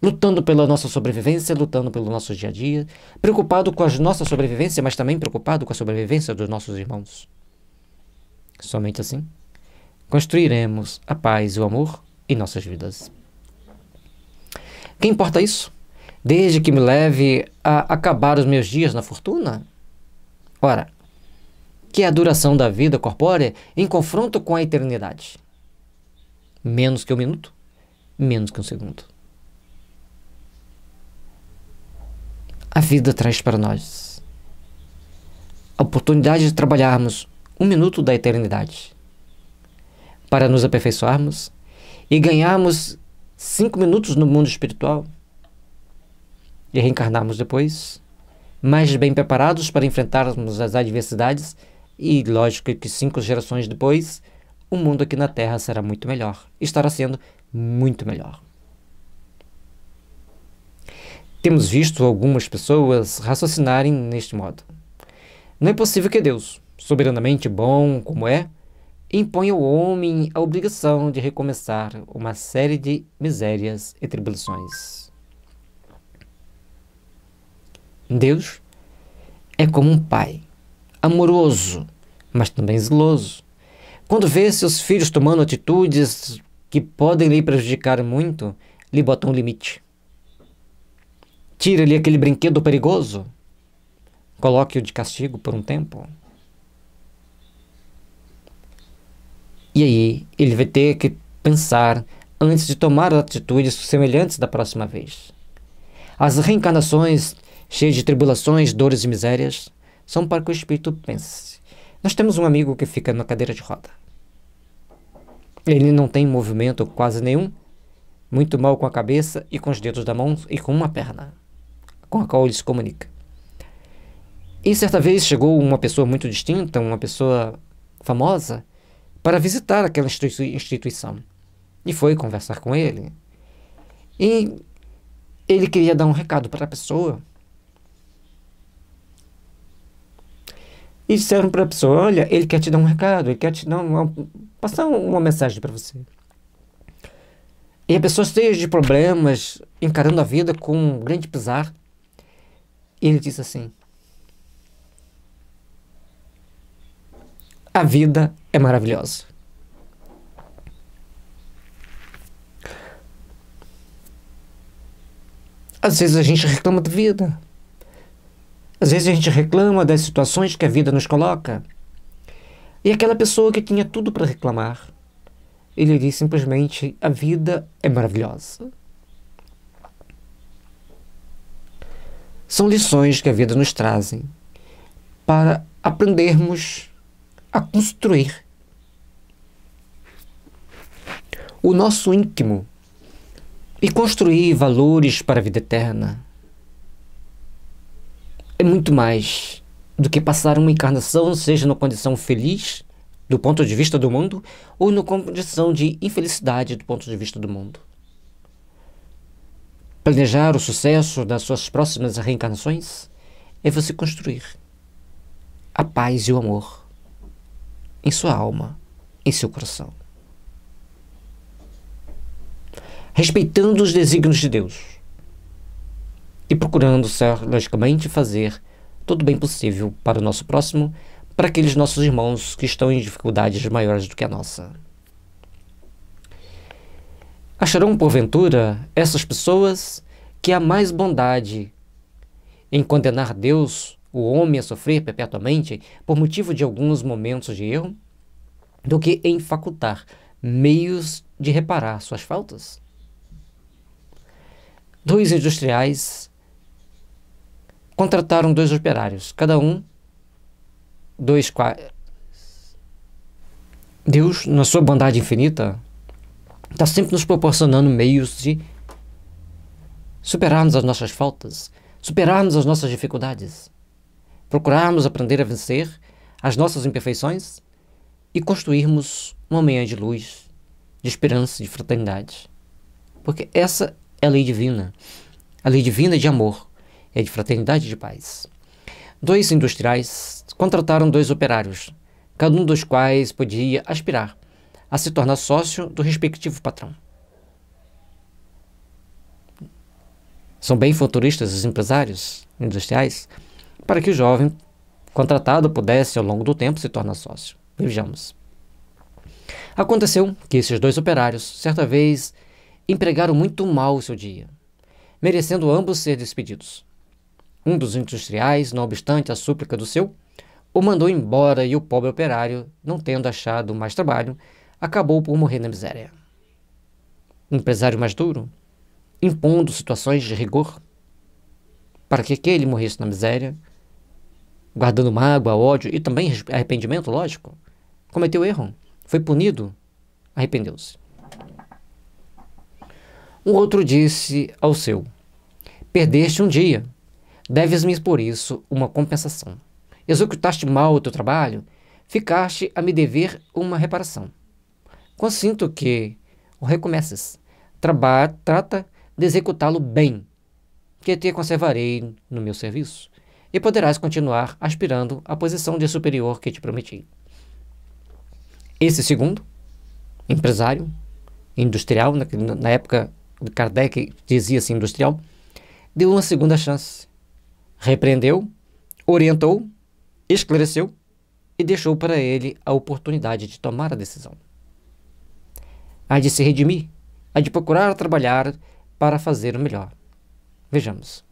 lutando pela nossa sobrevivência, lutando pelo nosso dia a dia, preocupado com a nossa sobrevivência, mas também preocupado com a sobrevivência dos nossos irmãos. Somente assim construiremos a paz e o amor em nossas vidas. Quem importa isso? Desde que me leve a acabar os meus dias na fortuna? Ora, que é a duração da vida corpórea em confronto com a eternidade? Menos que um minuto, menos que um segundo. A vida traz para nós a oportunidade de trabalharmos um minuto da eternidade para nos aperfeiçoarmos e ganharmos cinco minutos no mundo espiritual e reencarnarmos depois, mais bem preparados para enfrentarmos as adversidades e, lógico, que cinco gerações depois, o mundo aqui na Terra será muito melhor, estará sendo muito melhor. Temos visto algumas pessoas raciocinarem neste modo. Não é possível que Deus, soberanamente bom como é, impõe ao homem a obrigação de recomeçar uma série de misérias e tribulações. Deus é como um pai, amoroso, mas também zeloso. Quando vê seus filhos tomando atitudes que podem lhe prejudicar muito, lhe bota um limite. Tira-lhe aquele brinquedo perigoso, coloque-o de castigo por um tempo E aí ele vai ter que pensar antes de tomar atitudes semelhantes da próxima vez. As reencarnações cheias de tribulações, dores e misérias são para que o espírito pense. Nós temos um amigo que fica na cadeira de roda. Ele não tem movimento quase nenhum, muito mal com a cabeça e com os dedos da mão e com uma perna, com a qual ele se comunica. E certa vez chegou uma pessoa muito distinta, uma pessoa famosa, para visitar aquela instituição. E foi conversar com ele. E ele queria dar um recado para a pessoa. E disseram para a pessoa: Olha, ele quer te dar um recado, ele quer te dar uma, passar uma mensagem para você. E a pessoa cheia de problemas, encarando a vida com um grande pesar. E ele disse assim: A vida é maravilhosa. Às vezes a gente reclama de vida. Às vezes a gente reclama das situações que a vida nos coloca. E aquela pessoa que tinha tudo para reclamar, ele diz simplesmente: a vida é maravilhosa. São lições que a vida nos trazem para aprendermos a construir. O nosso íntimo e construir valores para a vida eterna é muito mais do que passar uma encarnação, seja na condição feliz do ponto de vista do mundo ou na condição de infelicidade do ponto de vista do mundo. Planejar o sucesso das suas próximas reencarnações é você construir a paz e o amor em sua alma, em seu coração. Respeitando os desígnios de Deus e procurando, logicamente, fazer todo o bem possível para o nosso próximo, para aqueles nossos irmãos que estão em dificuldades maiores do que a nossa. Acharão, porventura, essas pessoas que há mais bondade em condenar Deus o homem a sofrer perpetuamente por motivo de alguns momentos de erro, do que em facultar meios de reparar suas faltas. Dois industriais contrataram dois operários, cada um dois qua... Deus, na sua bondade infinita, está sempre nos proporcionando meios de superarmos as nossas faltas, superarmos as nossas dificuldades procurarmos aprender a vencer as nossas imperfeições e construirmos uma manhã de luz, de esperança, de fraternidade. Porque essa é a lei divina. A lei divina é de amor, é de fraternidade e de paz. Dois industriais contrataram dois operários, cada um dos quais podia aspirar a se tornar sócio do respectivo patrão. São bem futuristas os empresários industriais para que o jovem contratado pudesse, ao longo do tempo, se tornar sócio. Vejamos. Aconteceu que esses dois operários, certa vez, empregaram muito mal o seu dia, merecendo ambos ser despedidos. Um dos industriais, não obstante a súplica do seu, o mandou embora e o pobre operário, não tendo achado mais trabalho, acabou por morrer na miséria. Um empresário mais duro, impondo situações de rigor para que aquele morresse na miséria, guardando mágoa, ódio e também arrependimento, lógico. Cometeu erro, foi punido, arrependeu-se. Um outro disse ao seu: Perdeste um dia, deves-me por isso uma compensação. Executaste mal o teu trabalho, ficaste a me dever uma reparação. Consinto que o recomeces. trata de executá-lo bem, que te conservarei no meu serviço e poderás continuar aspirando à posição de superior que te prometi. Esse segundo, empresário, industrial, na, na época Kardec dizia-se industrial, deu uma segunda chance. Repreendeu, orientou, esclareceu e deixou para ele a oportunidade de tomar a decisão. A de se redimir, a de procurar trabalhar para fazer o melhor. Vejamos.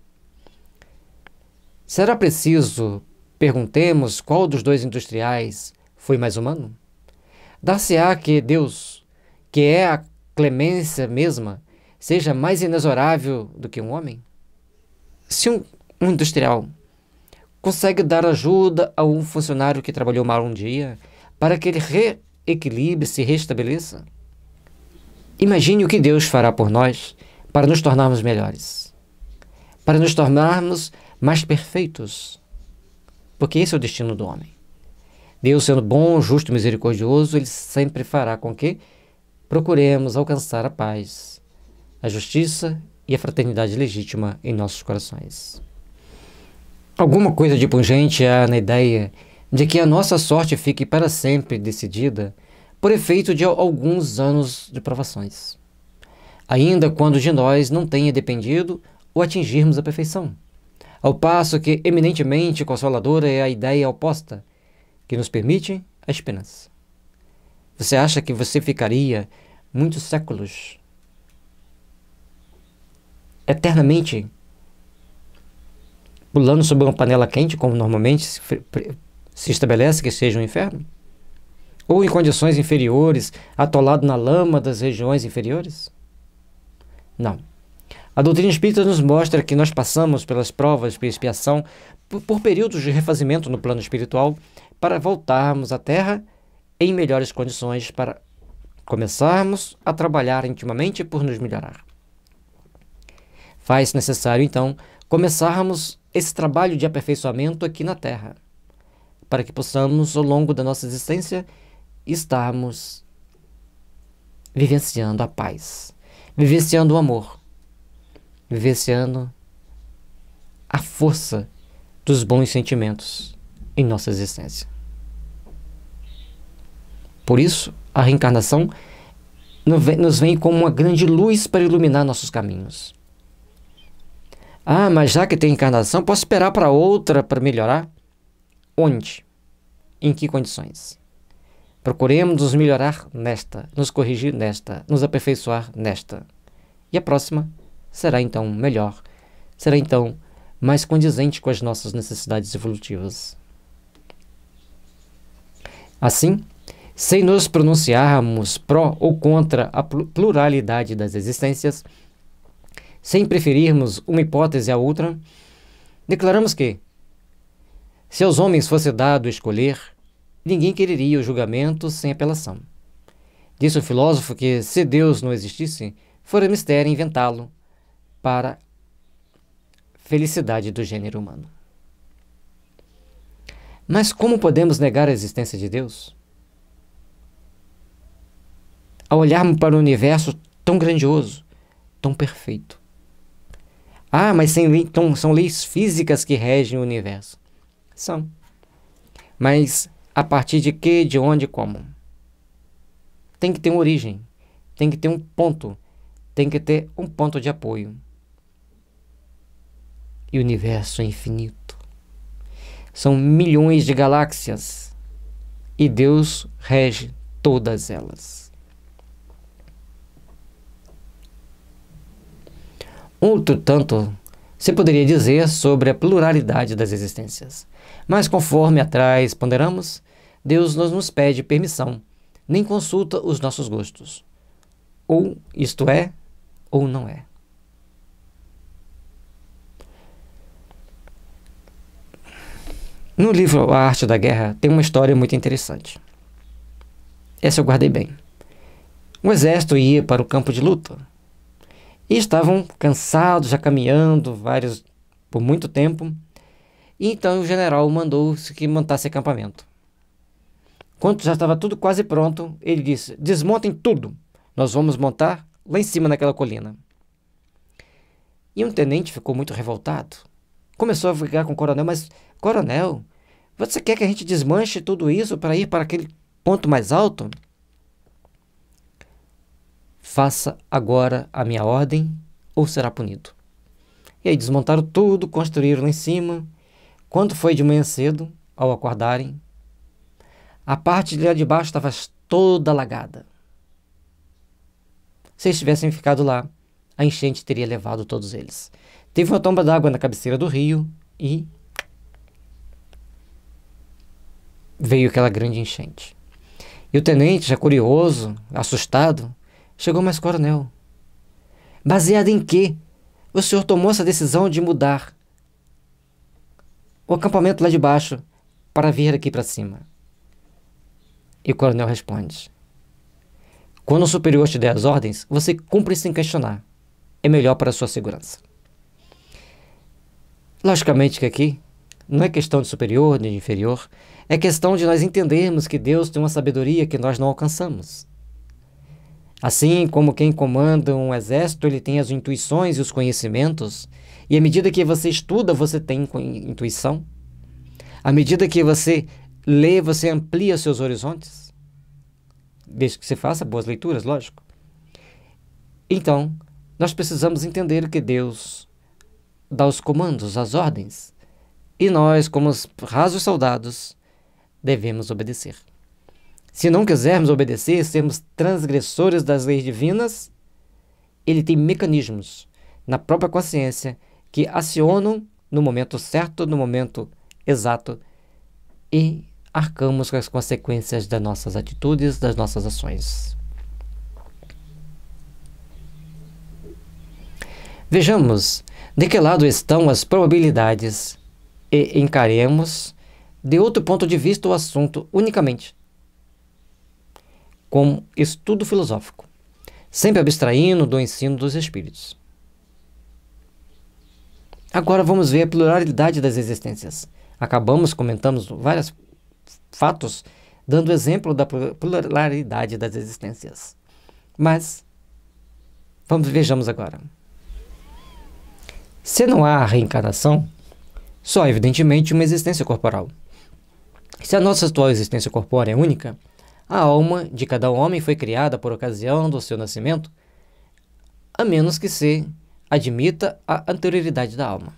Será preciso, perguntemos, qual dos dois industriais foi mais humano? Dar-se-á que Deus, que é a clemência mesma, seja mais inexorável do que um homem? Se um, um industrial consegue dar ajuda a um funcionário que trabalhou mal um dia para que ele reequilibre, se restabeleça? Imagine o que Deus fará por nós para nos tornarmos melhores, para nos tornarmos mas perfeitos. Porque esse é o destino do homem. Deus, sendo bom, justo e misericordioso, ele sempre fará com que procuremos alcançar a paz, a justiça e a fraternidade legítima em nossos corações. Alguma coisa de pungente há na ideia de que a nossa sorte fique para sempre decidida por efeito de alguns anos de provações, ainda quando de nós não tenha dependido ou atingirmos a perfeição ao passo que eminentemente consoladora é a ideia oposta, que nos permite a esperança. Você acha que você ficaria muitos séculos eternamente pulando sobre uma panela quente, como normalmente se, se estabelece que seja um inferno? Ou em condições inferiores, atolado na lama das regiões inferiores? Não. A doutrina espírita nos mostra que nós passamos pelas provas de expiação por períodos de refazimento no plano espiritual para voltarmos à Terra em melhores condições para começarmos a trabalhar intimamente por nos melhorar. Faz necessário, então, começarmos esse trabalho de aperfeiçoamento aqui na Terra, para que possamos, ao longo da nossa existência, estarmos vivenciando a paz, vivenciando o amor vivenciando a força dos bons sentimentos em nossa existência. Por isso, a reencarnação nos vem como uma grande luz para iluminar nossos caminhos. Ah, mas já que tem encarnação, posso esperar para outra para melhorar? Onde? Em que condições? Procuremos nos melhorar nesta, nos corrigir nesta, nos aperfeiçoar nesta. E a próxima será então melhor, será então mais condizente com as nossas necessidades evolutivas. Assim, sem nos pronunciarmos pró ou contra a pluralidade das existências, sem preferirmos uma hipótese à outra, declaramos que, se aos homens fosse dado escolher, ninguém quereria o julgamento sem apelação. Disse o filósofo que, se Deus não existisse, fora mistério inventá-lo, para felicidade do gênero humano. Mas como podemos negar a existência de Deus? Ao olharmos para o um universo tão grandioso, tão perfeito. Ah, mas sem lei, então, são leis físicas que regem o universo. São. Mas a partir de que, de onde, como? Tem que ter uma origem, tem que ter um ponto, tem que ter um ponto de apoio e o universo é infinito. São milhões de galáxias e Deus rege todas elas. Outro tanto se poderia dizer sobre a pluralidade das existências. Mas conforme atrás ponderamos, Deus não nos pede permissão, nem consulta os nossos gostos. Ou isto é, ou não é. No livro A Arte da Guerra tem uma história muito interessante. Essa eu guardei bem. O exército ia para o campo de luta e estavam cansados, já caminhando vários por muito tempo. E então o general mandou que montasse acampamento. Quando já estava tudo quase pronto, ele disse: "Desmontem tudo. Nós vamos montar lá em cima naquela colina." E um tenente ficou muito revoltado. Começou a brigar com o coronel, mas Coronel, você quer que a gente desmanche tudo isso para ir para aquele ponto mais alto? Faça agora a minha ordem ou será punido. E aí desmontaram tudo, construíram lá em cima. Quando foi de manhã cedo, ao acordarem, a parte de lá de baixo estava toda alagada. Se eles tivessem ficado lá, a enchente teria levado todos eles. Teve uma tomba d'água na cabeceira do rio e veio aquela grande enchente. E o tenente, já curioso, assustado, chegou mais coronel. Baseado em que o senhor tomou essa decisão de mudar o acampamento lá de baixo para vir aqui para cima? E o coronel responde: Quando o superior te der as ordens, você cumpre sem questionar. É melhor para a sua segurança. Logicamente que aqui não é questão de superior nem de inferior, é questão de nós entendermos que Deus tem uma sabedoria que nós não alcançamos. Assim como quem comanda um exército, ele tem as intuições e os conhecimentos, e à medida que você estuda, você tem intuição. À medida que você lê, você amplia seus horizontes. Desde que você faça boas leituras, lógico. Então, nós precisamos entender que Deus dá os comandos, as ordens. E nós, como rasos soldados, devemos obedecer. Se não quisermos obedecer, sermos transgressores das leis divinas, ele tem mecanismos na própria consciência que acionam no momento certo, no momento exato, e arcamos com as consequências das nossas atitudes, das nossas ações. Vejamos de que lado estão as probabilidades e encaremos de outro ponto de vista o assunto unicamente, como estudo filosófico, sempre abstraindo do ensino dos espíritos. Agora vamos ver a pluralidade das existências. Acabamos comentamos vários fatos, dando exemplo da pluralidade das existências. Mas vamos vejamos agora. Se não há reencarnação, só evidentemente uma existência corporal. Se a nossa atual existência corpórea é única, a alma de cada homem foi criada por ocasião do seu nascimento, a menos que se admita a anterioridade da alma.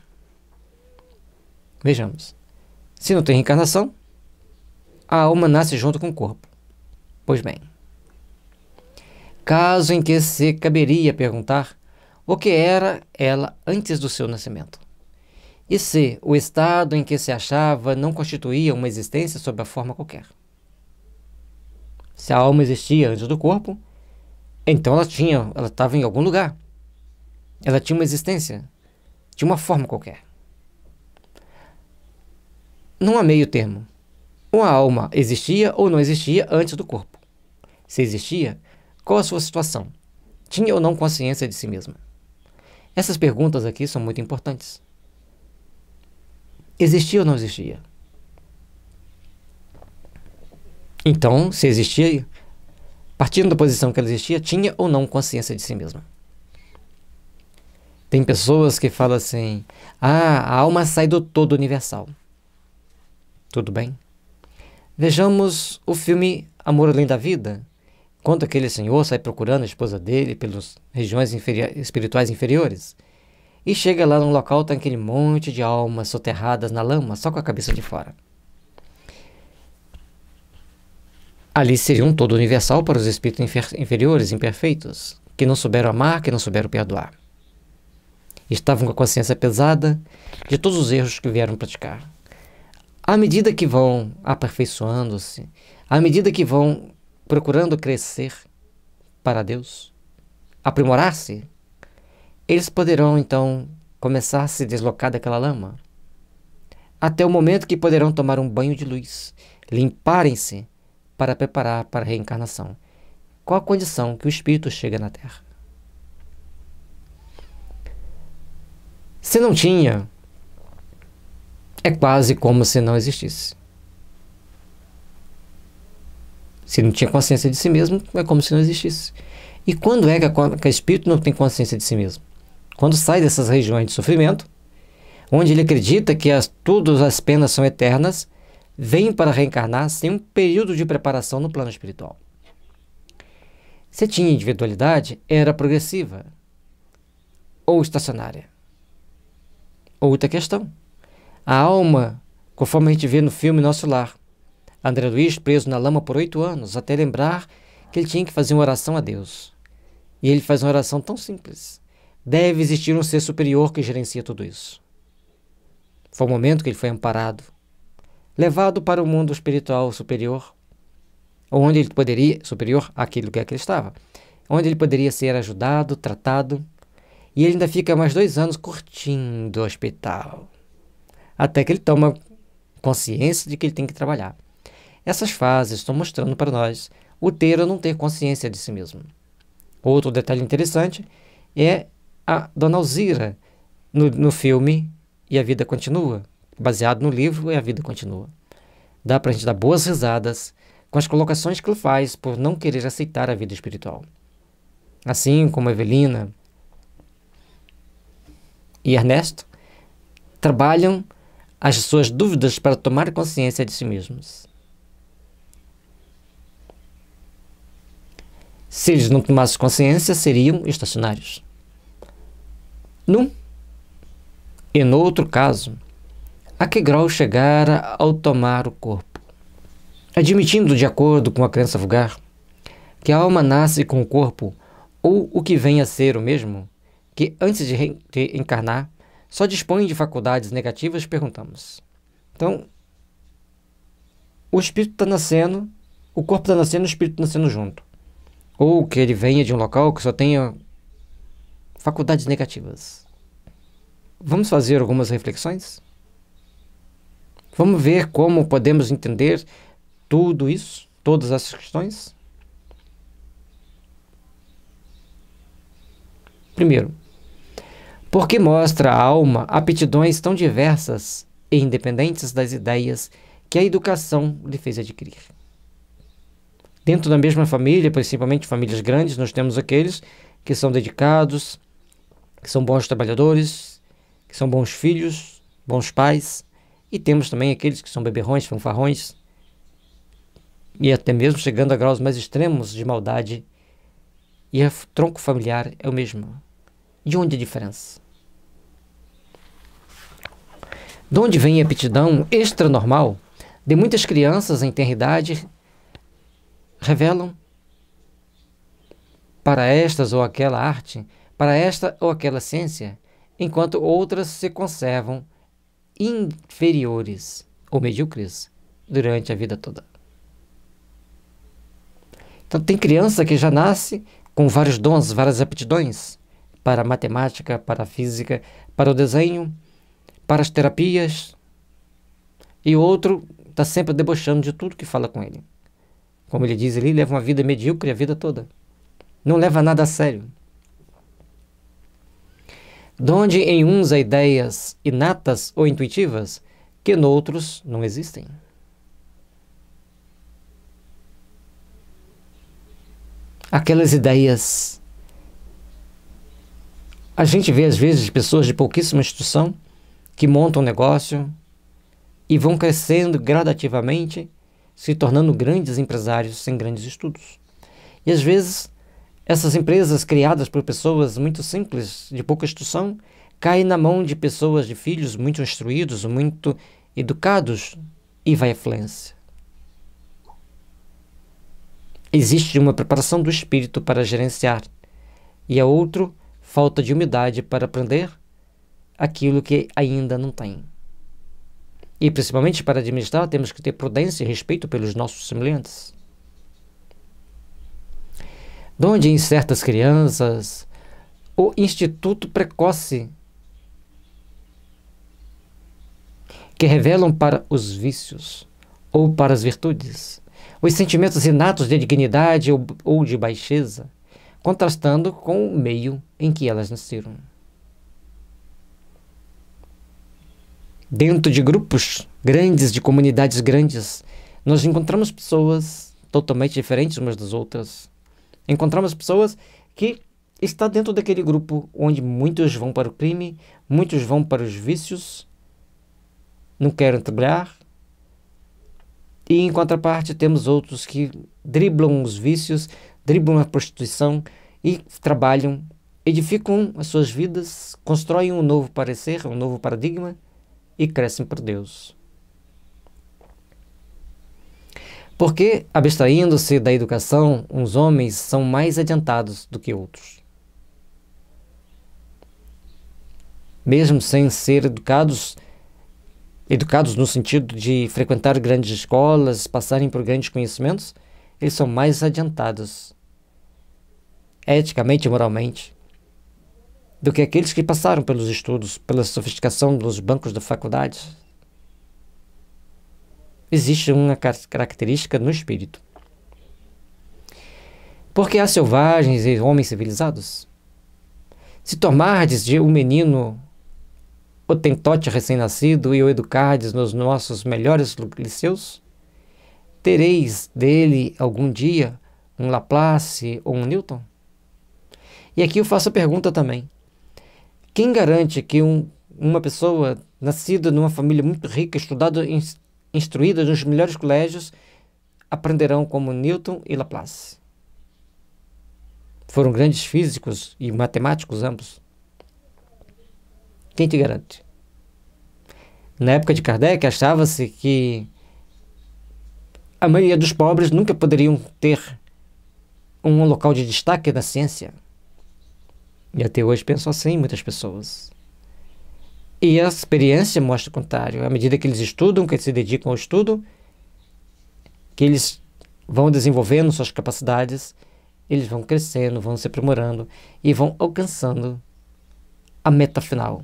Vejamos. Se não tem reencarnação, a alma nasce junto com o corpo. Pois bem. Caso em que se caberia perguntar o que era ela antes do seu nascimento e se o estado em que se achava não constituía uma existência sob a forma qualquer. Se a alma existia antes do corpo, então ela tinha, ela estava em algum lugar. Ela tinha uma existência, tinha uma forma qualquer. Não há meio termo. Ou a alma existia ou não existia antes do corpo. Se existia, qual a sua situação? Tinha ou não consciência de si mesma? Essas perguntas aqui são muito importantes existia ou não existia? Então, se existia, partindo da posição que ela existia, tinha ou não consciência de si mesma. Tem pessoas que falam assim: ah, a alma sai do todo universal. Tudo bem? Vejamos o filme Amor Além da Vida, quando aquele senhor sai procurando a esposa dele pelas regiões inferi espirituais inferiores. E chega lá no local, tem tá aquele monte de almas soterradas na lama, só com a cabeça de fora. Ali seria um todo universal para os espíritos infer inferiores, imperfeitos, que não souberam amar, que não souberam perdoar. Estavam com a consciência pesada de todos os erros que vieram praticar. À medida que vão aperfeiçoando-se, à medida que vão procurando crescer para Deus, aprimorar-se eles poderão então começar a se deslocar daquela lama, até o momento que poderão tomar um banho de luz, limparem-se para preparar para a reencarnação. Qual a condição que o espírito chega na Terra? Se não tinha, é quase como se não existisse. Se não tinha consciência de si mesmo, é como se não existisse. E quando é que, a, que o espírito não tem consciência de si mesmo? quando sai dessas regiões de sofrimento, onde ele acredita que as, todas as penas são eternas, vem para reencarnar sem um período de preparação no plano espiritual. Se tinha individualidade, era progressiva ou estacionária. Outra questão. A alma, conforme a gente vê no filme Nosso Lar, André Luiz preso na lama por oito anos, até lembrar que ele tinha que fazer uma oração a Deus. E ele faz uma oração tão simples deve existir um ser superior que gerencia tudo isso. Foi o momento que ele foi amparado, levado para o mundo espiritual superior, onde ele poderia, superior àquilo que ele estava, onde ele poderia ser ajudado, tratado, e ele ainda fica mais dois anos curtindo o hospital, até que ele toma consciência de que ele tem que trabalhar. Essas fases estão mostrando para nós o ter ou não ter consciência de si mesmo. Outro detalhe interessante é a ah, Dona Alzira no, no filme E a Vida Continua, baseado no livro E a Vida Continua. Dá para a gente dar boas risadas com as colocações que ele faz por não querer aceitar a vida espiritual. Assim como Evelina e Ernesto trabalham as suas dúvidas para tomar consciência de si mesmos. Se eles não tomassem consciência, seriam estacionários. Num e no outro caso, a que grau chegara ao tomar o corpo? Admitindo, de acordo com a crença vulgar, que a alma nasce com o corpo ou o que vem a ser o mesmo, que antes de, reencarnar encarnar só dispõe de faculdades negativas, perguntamos. Então, o espírito está nascendo, o corpo está nascendo, o espírito está nascendo junto. Ou que ele venha de um local que só tenha faculdades negativas. Vamos fazer algumas reflexões? Vamos ver como podemos entender tudo isso, todas essas questões? Primeiro, porque mostra a alma aptidões tão diversas e independentes das ideias que a educação lhe fez adquirir. Dentro da mesma família, principalmente famílias grandes, nós temos aqueles que são dedicados que são bons trabalhadores, que são bons filhos, bons pais, e temos também aqueles que são beberrões, fanfarrões, e até mesmo chegando a graus mais extremos de maldade. E o tronco familiar é o mesmo. De onde a diferença? De onde vem a aptidão extranormal de muitas crianças em tenridade revelam para estas ou aquela arte para esta ou aquela ciência, enquanto outras se conservam inferiores ou medíocres durante a vida toda. Então, tem criança que já nasce com vários dons, várias aptidões para a matemática, para a física, para o desenho, para as terapias, e outro está sempre debochando de tudo que fala com ele. Como ele diz ali, leva uma vida medíocre a vida toda. Não leva nada a sério donde em uns há ideias inatas ou intuitivas que noutros não existem. Aquelas ideias. A gente vê, às vezes, pessoas de pouquíssima instrução que montam um negócio e vão crescendo gradativamente, se tornando grandes empresários sem grandes estudos. E às vezes essas empresas criadas por pessoas muito simples, de pouca instrução, caem na mão de pessoas de filhos muito instruídos, muito educados e vai à falência. Existe uma preparação do espírito para gerenciar e a outro falta de humildade para aprender aquilo que ainda não tem. E principalmente para administrar, temos que ter prudência e respeito pelos nossos semelhantes. Donde em certas crianças o instituto precoce que revelam para os vícios ou para as virtudes, os sentimentos inatos de dignidade ou, ou de baixeza, contrastando com o meio em que elas nasceram. Dentro de grupos grandes, de comunidades grandes, nós encontramos pessoas totalmente diferentes umas das outras, Encontramos pessoas que está dentro daquele grupo onde muitos vão para o crime, muitos vão para os vícios, não querem trabalhar. E em contraparte temos outros que driblam os vícios, driblam a prostituição e trabalham, edificam as suas vidas, constroem um novo parecer, um novo paradigma e crescem para Deus. Porque, abstraindo-se da educação, uns homens são mais adiantados do que outros. Mesmo sem ser educados, educados no sentido de frequentar grandes escolas, passarem por grandes conhecimentos, eles são mais adiantados, eticamente e moralmente, do que aqueles que passaram pelos estudos, pela sofisticação dos bancos da faculdade, existe uma característica no espírito. Porque há selvagens e homens civilizados. Se tomardes de um menino otentote recém-nascido e o educardes nos nossos melhores liceus, tereis dele algum dia um Laplace ou um Newton? E aqui eu faço a pergunta também. Quem garante que um, uma pessoa nascida numa família muito rica, estudada em instruídas nos melhores colégios, aprenderão como Newton e Laplace. Foram grandes físicos e matemáticos ambos. Quem te garante? Na época de Kardec, achava-se que a maioria dos pobres nunca poderiam ter um local de destaque na ciência. E até hoje pensam assim muitas pessoas. E a experiência mostra o contrário. À medida que eles estudam, que eles se dedicam ao estudo, que eles vão desenvolvendo suas capacidades, eles vão crescendo, vão se aprimorando e vão alcançando a meta final,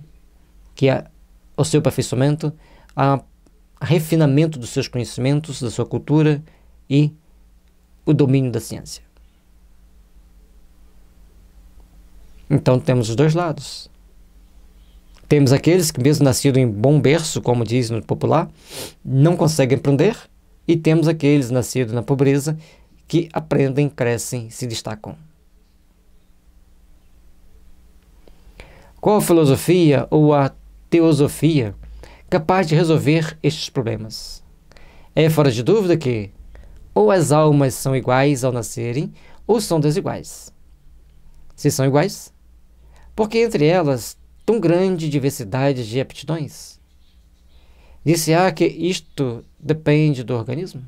que é o seu aperfeiçoamento, a, refinamento dos seus conhecimentos, da sua cultura e o domínio da ciência. Então temos os dois lados. Temos aqueles que, mesmo nascidos em bom berço, como diz no popular, não conseguem aprender, e temos aqueles nascidos na pobreza que aprendem, crescem, se destacam. Qual a filosofia ou a teosofia capaz de resolver estes problemas? É fora de dúvida que ou as almas são iguais ao nascerem ou são desiguais. Se são iguais, porque entre elas tão grande diversidade de aptidões? Disse se á que isto depende do organismo?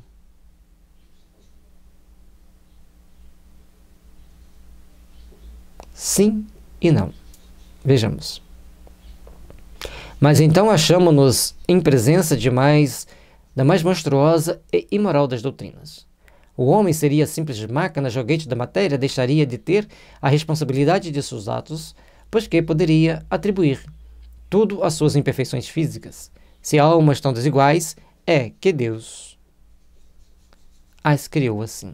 Sim e não. Vejamos. Mas então achamos-nos em presença de mais da mais monstruosa e imoral das doutrinas. O homem seria simples máquina joguete da matéria, deixaria de ter a responsabilidade de seus atos, pois que poderia atribuir tudo às suas imperfeições físicas. Se almas estão desiguais, é que Deus as criou assim.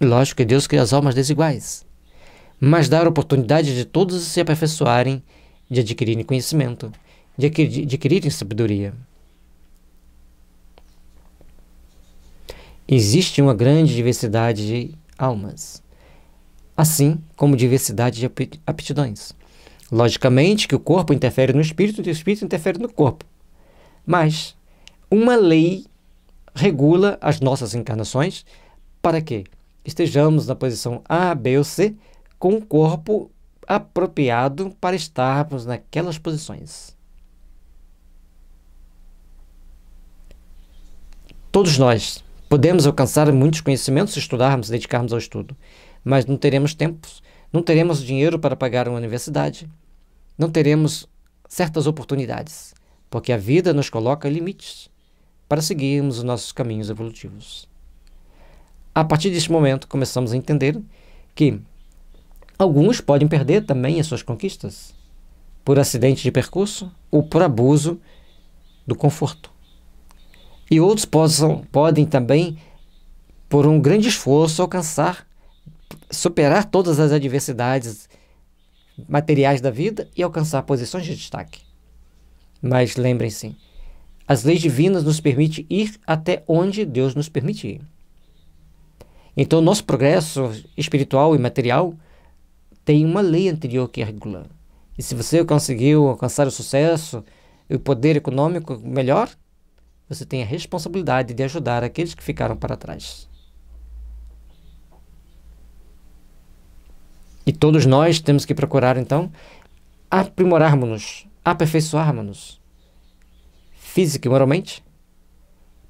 Lógico que Deus cria as almas desiguais, mas dar oportunidade de todos se aperfeiçoarem, de adquirirem conhecimento, de, de adquirirem sabedoria. Existe uma grande diversidade de almas assim como diversidade de aptidões. Logicamente que o corpo interfere no espírito e o espírito interfere no corpo. Mas uma lei regula as nossas encarnações para que estejamos na posição A, B ou C com o corpo apropriado para estarmos naquelas posições. Todos nós podemos alcançar muitos conhecimentos se estudarmos e dedicarmos ao estudo mas não teremos tempos, não teremos dinheiro para pagar uma universidade, não teremos certas oportunidades, porque a vida nos coloca limites para seguirmos os nossos caminhos evolutivos. A partir deste momento, começamos a entender que alguns podem perder também as suas conquistas por acidente de percurso ou por abuso do conforto. E outros possam, podem também, por um grande esforço, alcançar superar todas as adversidades materiais da vida e alcançar posições de destaque. Mas lembrem-se, as leis divinas nos permitem ir até onde Deus nos permite ir. Então, nosso progresso espiritual e material tem uma lei anterior que é regula. E se você conseguiu alcançar o sucesso e o poder econômico melhor, você tem a responsabilidade de ajudar aqueles que ficaram para trás. E todos nós temos que procurar, então, aprimorarmos-nos, aperfeiçoarmos-nos física e moralmente,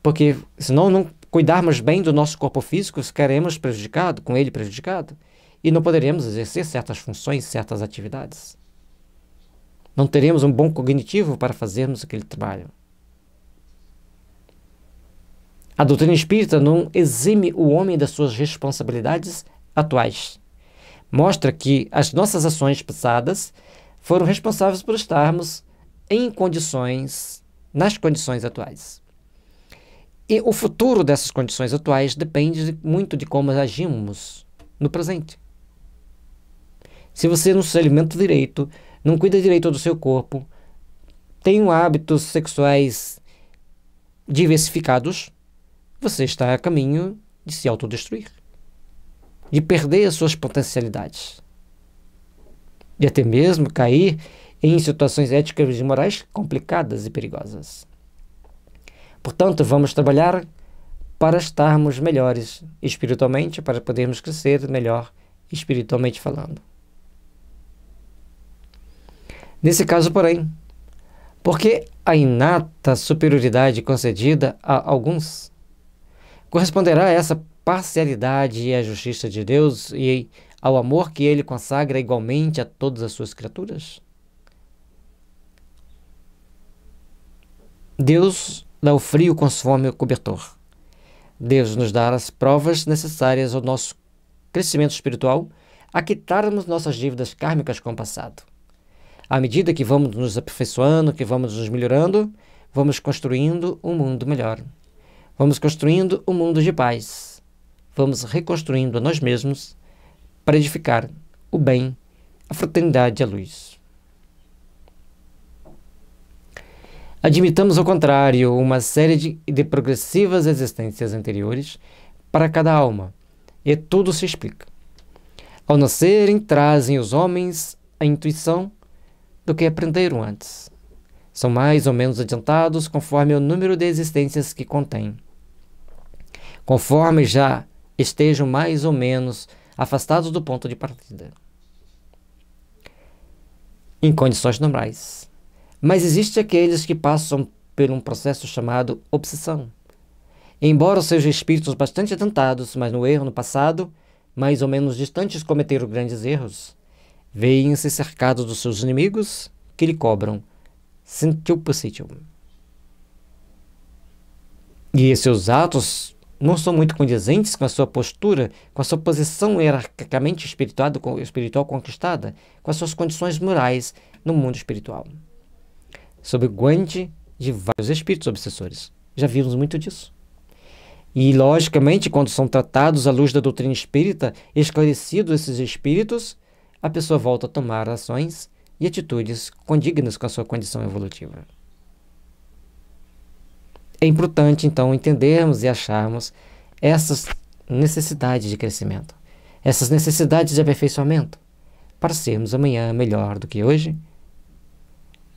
porque senão não cuidarmos bem do nosso corpo físico, ficaremos prejudicado, com ele prejudicado, e não poderemos exercer certas funções, certas atividades. Não teremos um bom cognitivo para fazermos aquele trabalho. A doutrina espírita não exime o homem das suas responsabilidades atuais mostra que as nossas ações passadas foram responsáveis por estarmos em condições, nas condições atuais. E o futuro dessas condições atuais depende muito de como agimos no presente. Se você não se alimenta direito, não cuida direito do seu corpo, tem hábitos sexuais diversificados, você está a caminho de se autodestruir de perder as suas potencialidades. E até mesmo cair em situações éticas e morais complicadas e perigosas. Portanto, vamos trabalhar para estarmos melhores espiritualmente, para podermos crescer melhor espiritualmente falando. Nesse caso, porém, porque a inata superioridade concedida a alguns corresponderá a essa parcialidade à é justiça de Deus e ao amor que ele consagra igualmente a todas as suas criaturas? Deus dá o frio conforme o cobertor. Deus nos dá as provas necessárias ao nosso crescimento espiritual, a quitarmos nossas dívidas kármicas com o passado. À medida que vamos nos aperfeiçoando, que vamos nos melhorando, vamos construindo um mundo melhor. Vamos construindo um mundo de paz, vamos reconstruindo a nós mesmos para edificar o bem, a fraternidade e a luz. Admitamos, ao contrário, uma série de, de progressivas existências anteriores para cada alma, e tudo se explica. Ao nascerem, trazem os homens a intuição do que aprenderam antes. São mais ou menos adiantados conforme o número de existências que contêm. Conforme já estejam mais ou menos afastados do ponto de partida, em condições normais. Mas existem aqueles que passam por um processo chamado obsessão. Embora sejam espíritos bastante atentados, mas no erro no passado, mais ou menos distantes cometeram grandes erros, veem-se cercados dos seus inimigos que lhe cobram sentiu possível. E seus atos não são muito condizentes com a sua postura, com a sua posição hierarquicamente espiritual conquistada, com as suas condições morais no mundo espiritual. Sob o guante de vários espíritos obsessores. Já vimos muito disso. E, logicamente, quando são tratados à luz da doutrina espírita, esclarecidos esses espíritos, a pessoa volta a tomar ações e atitudes condignas com a sua condição evolutiva. É importante, então, entendermos e acharmos essas necessidades de crescimento, essas necessidades de aperfeiçoamento, para sermos amanhã melhor do que hoje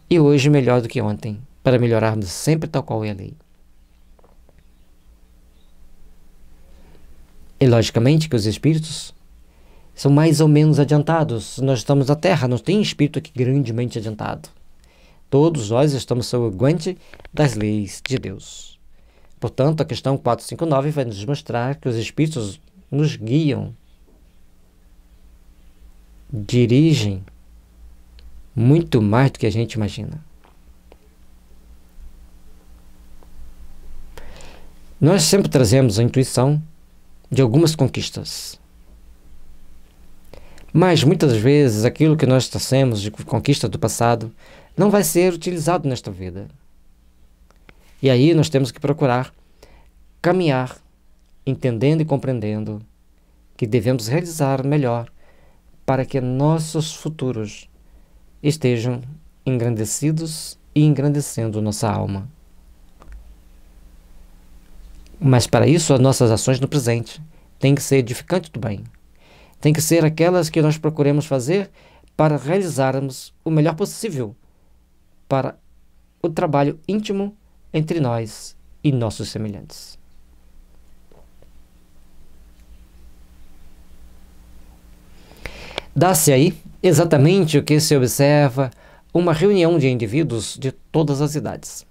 e hoje melhor do que ontem, para melhorarmos sempre tal qual é a lei. E logicamente que os espíritos são mais ou menos adiantados. Nós estamos na Terra, não tem espírito aqui grandemente adiantado. Todos nós estamos sob o guante das leis de Deus. Portanto, a questão 459 vai nos mostrar que os Espíritos nos guiam, dirigem muito mais do que a gente imagina. Nós sempre trazemos a intuição de algumas conquistas. Mas muitas vezes aquilo que nós trazemos de conquista do passado não vai ser utilizado nesta vida. E aí nós temos que procurar caminhar, entendendo e compreendendo que devemos realizar melhor para que nossos futuros estejam engrandecidos e engrandecendo nossa alma. Mas para isso, as nossas ações no presente têm que ser edificantes do bem. Tem que ser aquelas que nós procuremos fazer para realizarmos o melhor possível para o trabalho íntimo entre nós e nossos semelhantes. Dá-se aí exatamente o que se observa uma reunião de indivíduos de todas as idades,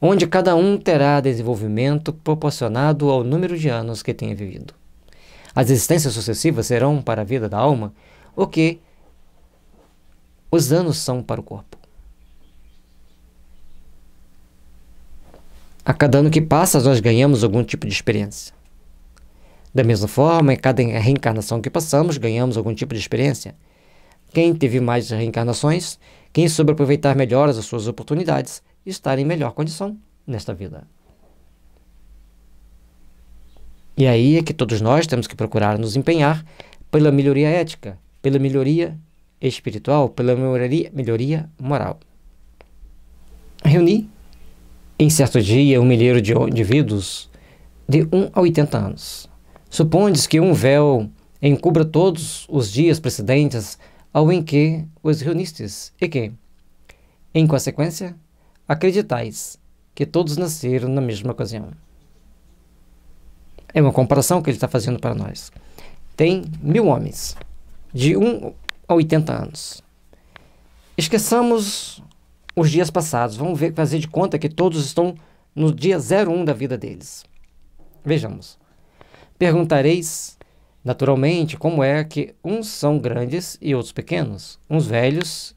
onde cada um terá desenvolvimento proporcionado ao número de anos que tenha vivido. As existências sucessivas serão para a vida da alma o que os anos são para o corpo. A cada ano que passa, nós ganhamos algum tipo de experiência. Da mesma forma, em cada reencarnação que passamos, ganhamos algum tipo de experiência. Quem teve mais reencarnações, quem soube aproveitar melhor as suas oportunidades, estar em melhor condição nesta vida. E aí é que todos nós temos que procurar nos empenhar pela melhoria ética, pela melhoria espiritual, pela melhoria, melhoria moral. Reunir em certo dia, um milheiro de indivíduos de 1 a 80 anos. Supondes que um véu encubra todos os dias precedentes ao em que os reunistes e que, em consequência, acreditais que todos nasceram na mesma ocasião. É uma comparação que ele está fazendo para nós. Tem mil homens, de 1 a 80 anos. Esqueçamos os dias passados. Vamos ver, fazer de conta que todos estão no dia 01 da vida deles. Vejamos. Perguntareis, naturalmente, como é que uns são grandes e outros pequenos, uns velhos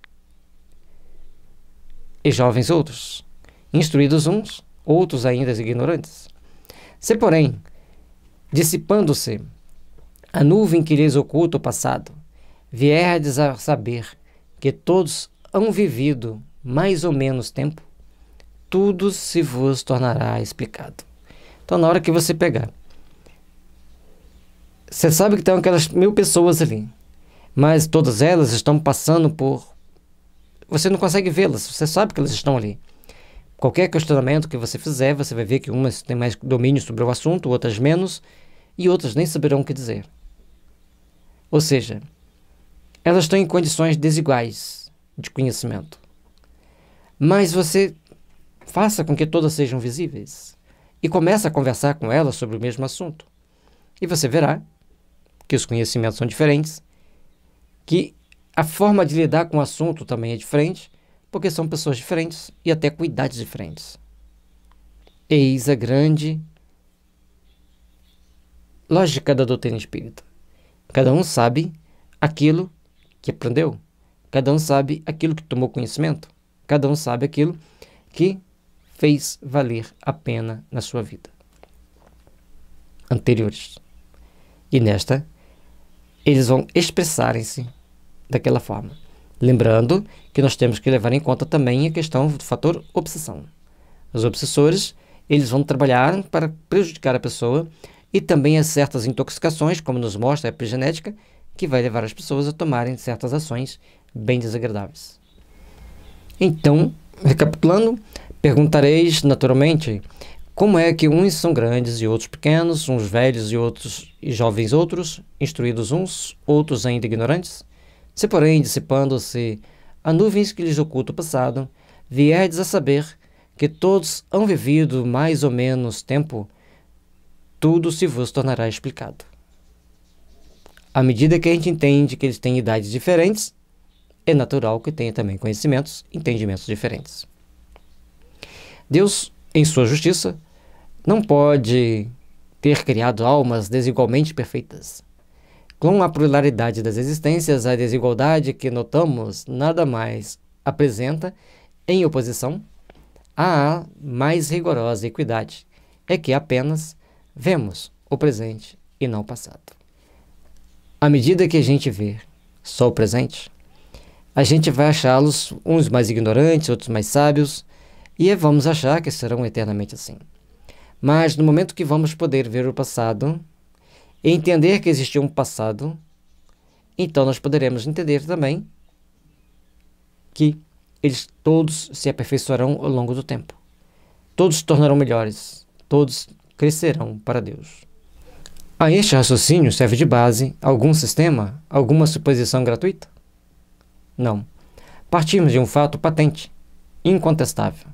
e jovens outros, instruídos uns, outros ainda ignorantes. Se, porém, dissipando-se a nuvem que lhes oculta o passado, vierdes a saber que todos hão vivido mais ou menos tempo, tudo se vos tornará explicado. Então, na hora que você pegar, você sabe que tem aquelas mil pessoas ali, mas todas elas estão passando por. Você não consegue vê-las, você sabe que elas estão ali. Qualquer questionamento que você fizer, você vai ver que umas têm mais domínio sobre o assunto, outras menos, e outras nem saberão o que dizer. Ou seja, elas estão em condições desiguais de conhecimento. Mas você faça com que todas sejam visíveis e comece a conversar com elas sobre o mesmo assunto. E você verá que os conhecimentos são diferentes, que a forma de lidar com o assunto também é diferente, porque são pessoas diferentes e até com idades diferentes. Eis a grande lógica da doutrina espírita. Cada um sabe aquilo que aprendeu, cada um sabe aquilo que tomou conhecimento. Cada um sabe aquilo que fez valer a pena na sua vida anteriores. E nesta, eles vão expressarem-se daquela forma. Lembrando que nós temos que levar em conta também a questão do fator obsessão. Os obsessores, eles vão trabalhar para prejudicar a pessoa e também a certas intoxicações, como nos mostra a epigenética, que vai levar as pessoas a tomarem certas ações bem desagradáveis. Então, recapitulando, perguntareis naturalmente como é que uns são grandes e outros pequenos, uns velhos e outros e jovens outros, instruídos uns, outros ainda ignorantes? Se porém dissipando-se a nuvens que lhes oculta o passado, vierdes a saber que todos hão vivido mais ou menos tempo, tudo se vos tornará explicado. À medida que a gente entende que eles têm idades diferentes, é natural que tenha também conhecimentos entendimentos diferentes. Deus, em sua justiça, não pode ter criado almas desigualmente perfeitas. Com a pluralidade das existências, a desigualdade que notamos nada mais apresenta, em oposição, à mais rigorosa equidade, é que apenas vemos o presente e não o passado. À medida que a gente vê só o presente, a gente vai achá-los uns mais ignorantes, outros mais sábios, e vamos achar que serão eternamente assim. Mas no momento que vamos poder ver o passado, entender que existiu um passado, então nós poderemos entender também que eles todos se aperfeiçoarão ao longo do tempo. Todos se tornarão melhores, todos crescerão para Deus. A este raciocínio serve de base algum sistema, alguma suposição gratuita? Não. Partimos de um fato patente, incontestável.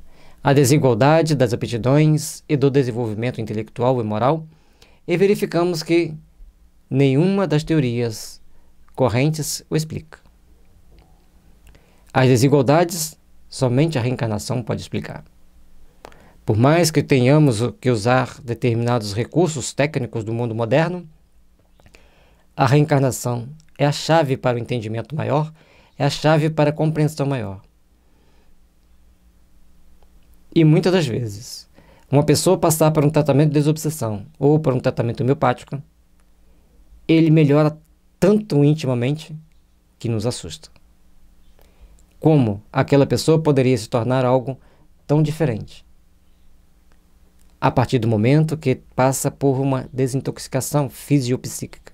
A desigualdade das aptidões e do desenvolvimento intelectual e moral, e verificamos que nenhuma das teorias correntes o explica. As desigualdades somente a reencarnação pode explicar. Por mais que tenhamos que usar determinados recursos técnicos do mundo moderno, a reencarnação é a chave para o entendimento maior é a chave para a compreensão maior. E muitas das vezes, uma pessoa passar por um tratamento de desobsessão ou por um tratamento homeopático, ele melhora tanto intimamente que nos assusta. Como aquela pessoa poderia se tornar algo tão diferente? A partir do momento que passa por uma desintoxicação fisiopsíquica,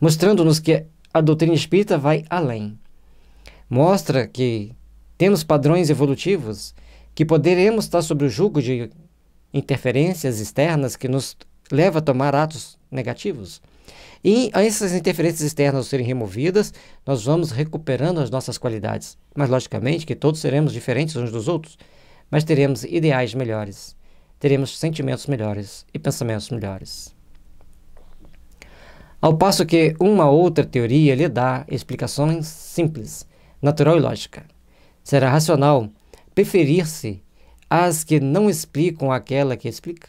mostrando-nos que a doutrina espírita vai além. Mostra que temos padrões evolutivos que poderemos estar sob o jugo de interferências externas que nos leva a tomar atos negativos. E essas interferências externas serem removidas, nós vamos recuperando as nossas qualidades. Mas, logicamente, que todos seremos diferentes uns dos outros, mas teremos ideais melhores, teremos sentimentos melhores e pensamentos melhores. Ao passo que uma outra teoria lhe dá explicações simples, natural e lógica. Será racional preferir-se às que não explicam aquela que explica?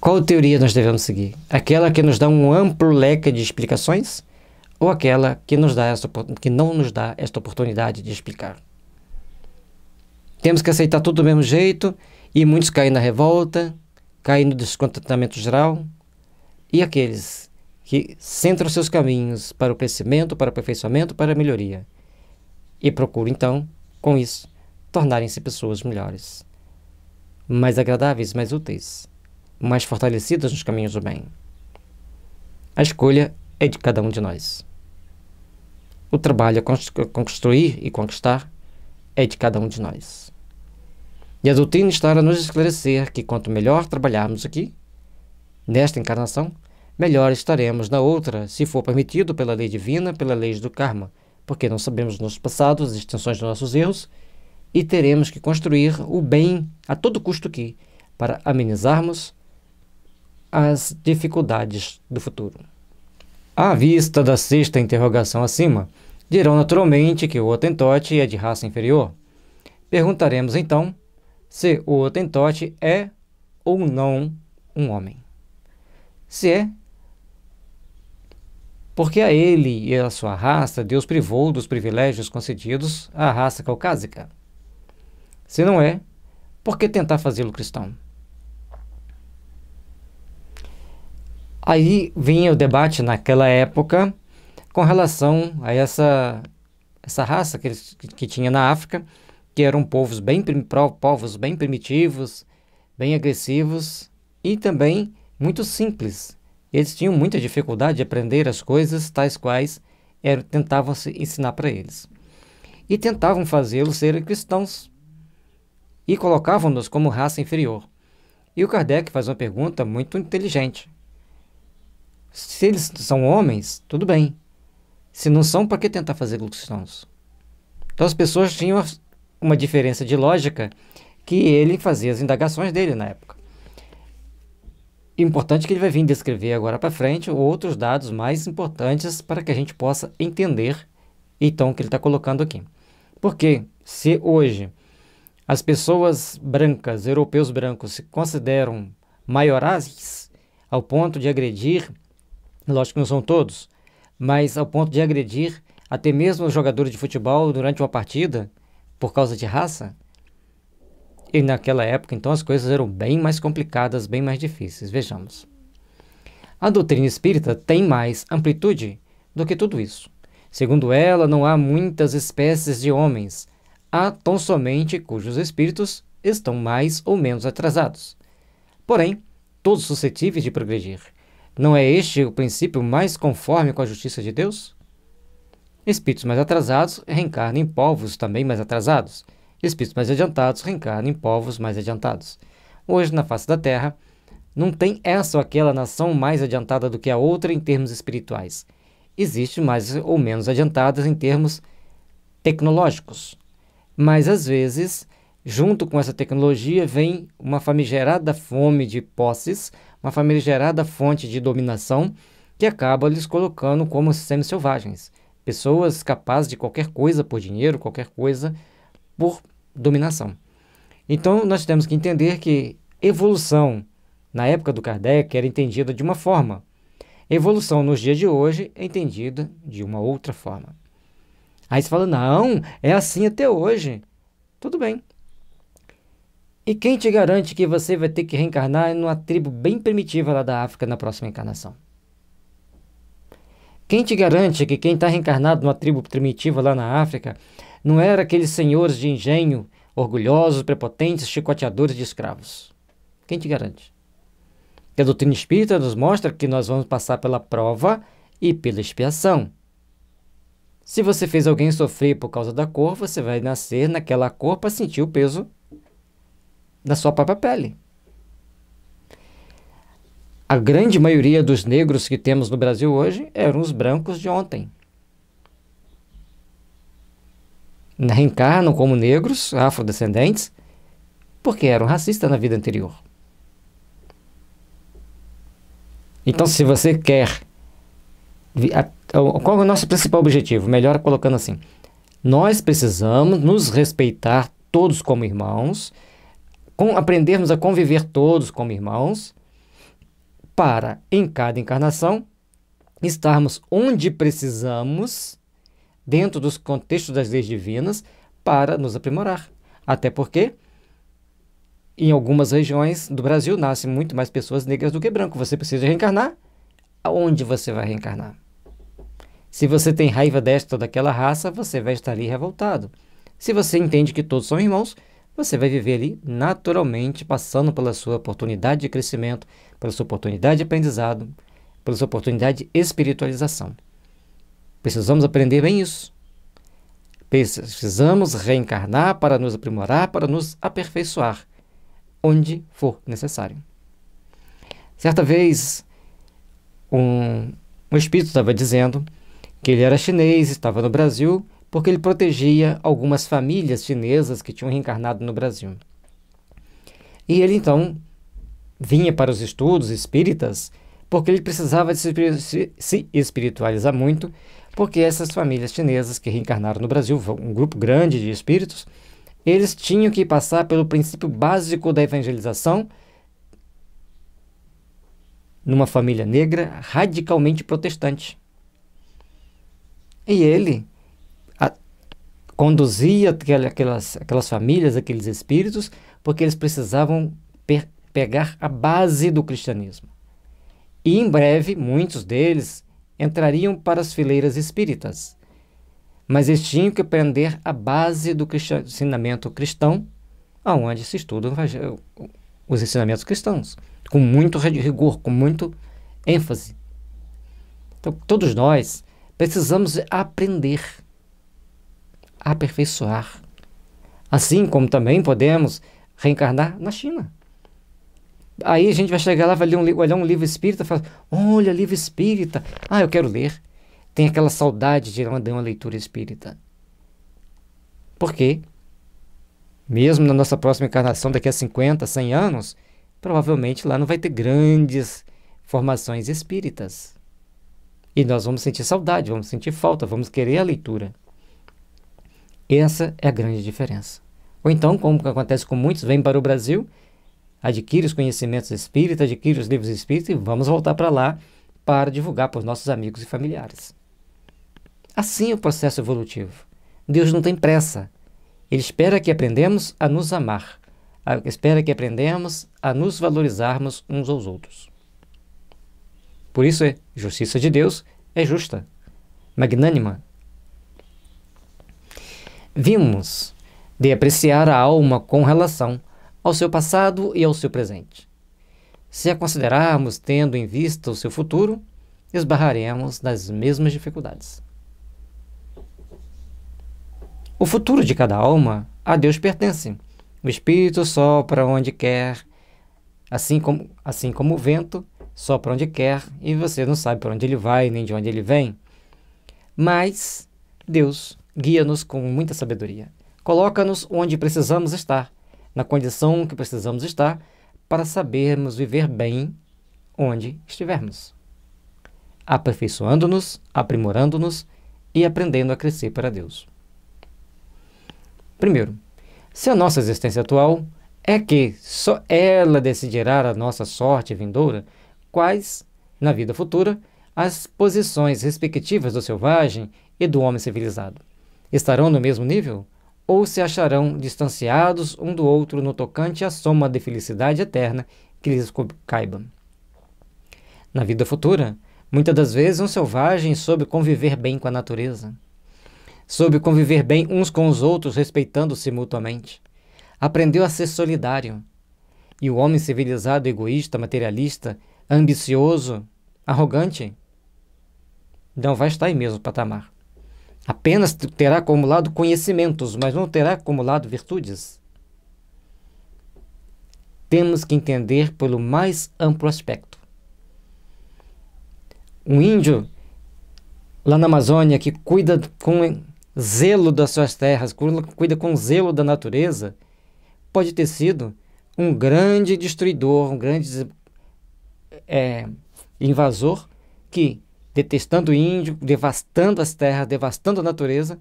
Qual teoria nós devemos seguir? Aquela que nos dá um amplo leque de explicações ou aquela que, nos dá essa, que não nos dá esta oportunidade de explicar? Temos que aceitar tudo do mesmo jeito e muitos caem na revolta, caem no descontentamento geral. E aqueles que centram seus caminhos para o crescimento, para o aperfeiçoamento, para a melhoria e procuram então, com isso, tornarem-se pessoas melhores, mais agradáveis, mais úteis, mais fortalecidas nos caminhos do bem. A escolha é de cada um de nós. O trabalho a construir e conquistar é de cada um de nós. E a doutrina está a nos esclarecer que quanto melhor trabalharmos aqui, nesta encarnação, melhor estaremos na outra, se for permitido pela lei divina, pela lei do karma, porque não sabemos nosso passados, as extensões dos nossos erros, e teremos que construir o bem a todo custo aqui, para amenizarmos as dificuldades do futuro. À vista da sexta interrogação acima, dirão naturalmente que o Otentote é de raça inferior. Perguntaremos então se o otentote é ou não um homem. Se é, porque a ele e a sua raça Deus privou dos privilégios concedidos à raça caucásica. Se não é, por que tentar fazê-lo cristão? Aí vinha o debate naquela época com relação a essa, essa raça que, eles, que tinha na África, que eram povos bem, povos bem primitivos, bem agressivos e também muito simples. Eles tinham muita dificuldade de aprender as coisas tais quais eram, tentavam se ensinar para eles. E tentavam fazê-los serem cristãos e colocavam-nos como raça inferior. E o Kardec faz uma pergunta muito inteligente. Se eles são homens, tudo bem. Se não são, para que tentar fazer cristãos? Então as pessoas tinham uma diferença de lógica que ele fazia as indagações dele na época. Importante que ele vai vir descrever agora para frente outros dados mais importantes para que a gente possa entender então o que ele está colocando aqui. Porque se hoje as pessoas brancas, europeus brancos, se consideram maiorazes ao ponto de agredir, lógico que não são todos, mas ao ponto de agredir até mesmo os jogadores de futebol durante uma partida, por causa de raça? E naquela época, então, as coisas eram bem mais complicadas, bem mais difíceis. Vejamos. A doutrina espírita tem mais amplitude do que tudo isso. Segundo ela, não há muitas espécies de homens, há tão somente cujos espíritos estão mais ou menos atrasados. Porém, todos suscetíveis de progredir. Não é este o princípio mais conforme com a justiça de Deus? Espíritos mais atrasados reencarnam em povos também mais atrasados. Espíritos mais adiantados reencarnam em povos mais adiantados. Hoje, na face da Terra, não tem essa ou aquela nação mais adiantada do que a outra em termos espirituais. Existem mais ou menos adiantadas em termos tecnológicos. Mas, às vezes, junto com essa tecnologia vem uma famigerada fome de posses, uma famigerada fonte de dominação que acaba lhes colocando como semi-selvagens. Pessoas capazes de qualquer coisa por dinheiro, qualquer coisa por dominação. Então, nós temos que entender que evolução, na época do Kardec, era entendida de uma forma. Evolução nos dias de hoje é entendida de uma outra forma. Aí você fala, não, é assim até hoje. Tudo bem. E quem te garante que você vai ter que reencarnar numa tribo bem primitiva lá da África na próxima encarnação? Quem te garante que quem está reencarnado numa tribo primitiva lá na África não era aqueles senhores de engenho, orgulhosos, prepotentes, chicoteadores de escravos? Quem te garante? Que a doutrina espírita nos mostra que nós vamos passar pela prova e pela expiação. Se você fez alguém sofrer por causa da cor, você vai nascer naquela cor para sentir o peso da sua própria pele a grande maioria dos negros que temos no Brasil hoje eram os brancos de ontem. Reencarnam como negros, afrodescendentes, porque eram racistas na vida anterior. Então, se você quer. Qual é o nosso principal objetivo? Melhor colocando assim: nós precisamos nos respeitar todos como irmãos, com, aprendermos a conviver todos como irmãos para, em cada encarnação, estarmos onde precisamos, dentro dos contextos das leis divinas, para nos aprimorar. Até porque, em algumas regiões do Brasil, nascem muito mais pessoas negras do que branco. Você precisa reencarnar? Aonde você vai reencarnar? Se você tem raiva desta ou daquela raça, você vai estar ali revoltado. Se você entende que todos são irmãos, você vai viver ali naturalmente, passando pela sua oportunidade de crescimento, pela sua oportunidade de aprendizado, pela sua oportunidade de espiritualização. Precisamos aprender bem isso. Precisamos reencarnar para nos aprimorar, para nos aperfeiçoar, onde for necessário. Certa vez, um, um espírito estava dizendo que ele era chinês, estava no Brasil porque ele protegia algumas famílias chinesas que tinham reencarnado no Brasil. E ele então vinha para os estudos espíritas porque ele precisava se, se espiritualizar muito, porque essas famílias chinesas que reencarnaram no Brasil, um grupo grande de espíritos, eles tinham que passar pelo princípio básico da evangelização numa família negra radicalmente protestante. E ele conduzia aquelas, aquelas famílias, aqueles espíritos, porque eles precisavam pe pegar a base do cristianismo. E em breve, muitos deles entrariam para as fileiras espíritas. Mas eles tinham que aprender a base do ensinamento cristão, aonde se estudam os ensinamentos cristãos, com muito rigor, com muito ênfase. Então, todos nós precisamos aprender aperfeiçoar. Assim como também podemos reencarnar na China. Aí a gente vai chegar lá, vai ler um, olhar um livro espírita e falar: Olha, livro espírita. Ah, eu quero ler. Tem aquela saudade de uma, uma leitura espírita. Por quê? Mesmo na nossa próxima encarnação, daqui a 50, 100 anos, provavelmente lá não vai ter grandes formações espíritas. E nós vamos sentir saudade, vamos sentir falta, vamos querer a leitura. Essa é a grande diferença. Ou então, como acontece com muitos, vem para o Brasil, adquire os conhecimentos espíritas, adquire os livros espíritas e vamos voltar para lá para divulgar para os nossos amigos e familiares. Assim é o processo evolutivo. Deus não tem pressa. Ele espera que aprendamos a nos amar, espera que aprendamos a nos valorizarmos uns aos outros. Por isso, a é justiça de Deus é justa, magnânima, vimos de apreciar a alma com relação ao seu passado e ao seu presente. Se a considerarmos tendo em vista o seu futuro, esbarraremos nas mesmas dificuldades. O futuro de cada alma a Deus pertence. O espírito sopra onde quer, assim como, assim como o vento sopra onde quer, e você não sabe para onde ele vai nem de onde ele vem. Mas Deus guia-nos com muita sabedoria. Coloca-nos onde precisamos estar, na condição que precisamos estar, para sabermos viver bem onde estivermos, aperfeiçoando-nos, aprimorando-nos e aprendendo a crescer para Deus. Primeiro, se a nossa existência atual é que só ela decidirá a nossa sorte vindoura, quais, na vida futura, as posições respectivas do selvagem e do homem civilizado. Estarão no mesmo nível? Ou se acharão distanciados um do outro no tocante à soma de felicidade eterna que lhes caiba? Na vida futura, muitas das vezes um selvagem soube conviver bem com a natureza, soube conviver bem uns com os outros, respeitando-se mutuamente, aprendeu a ser solidário. E o homem civilizado, egoísta, materialista, ambicioso, arrogante, não vai estar em mesmo patamar. Apenas terá acumulado conhecimentos, mas não terá acumulado virtudes. Temos que entender pelo mais amplo aspecto. Um índio lá na Amazônia que cuida com zelo das suas terras, cuida com zelo da natureza, pode ter sido um grande destruidor, um grande é, invasor que detestando o índio, devastando as terras, devastando a natureza,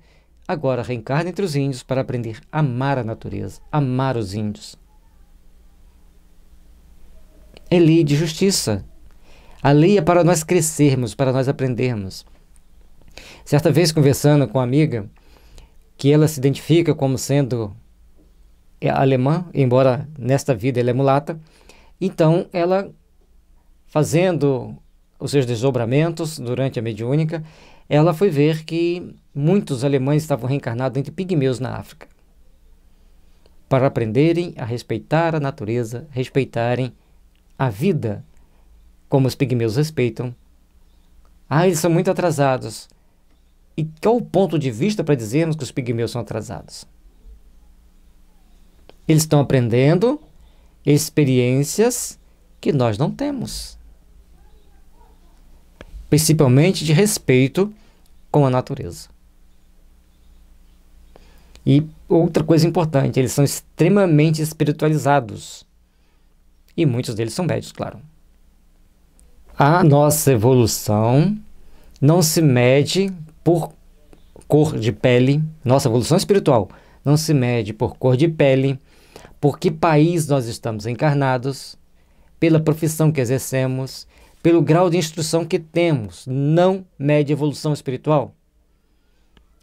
agora reencarna entre os índios para aprender a amar a natureza, amar os índios. É lei de justiça. A lei é para nós crescermos, para nós aprendermos. Certa vez, conversando com uma amiga, que ela se identifica como sendo é, alemã, embora nesta vida ela é mulata, então ela, fazendo os seus desdobramentos durante a mediúnica, ela foi ver que muitos alemães estavam reencarnados entre pigmeus na África para aprenderem a respeitar a natureza, respeitarem a vida, como os pigmeus respeitam. Ah, eles são muito atrasados. E qual o ponto de vista para dizermos que os pigmeus são atrasados? Eles estão aprendendo experiências que nós não temos principalmente de respeito com a natureza. E outra coisa importante, eles são extremamente espiritualizados. E muitos deles são médios, claro. A nossa evolução não se mede por cor de pele, nossa evolução espiritual não se mede por cor de pele, por que país nós estamos encarnados, pela profissão que exercemos, pelo grau de instrução que temos, não mede evolução espiritual.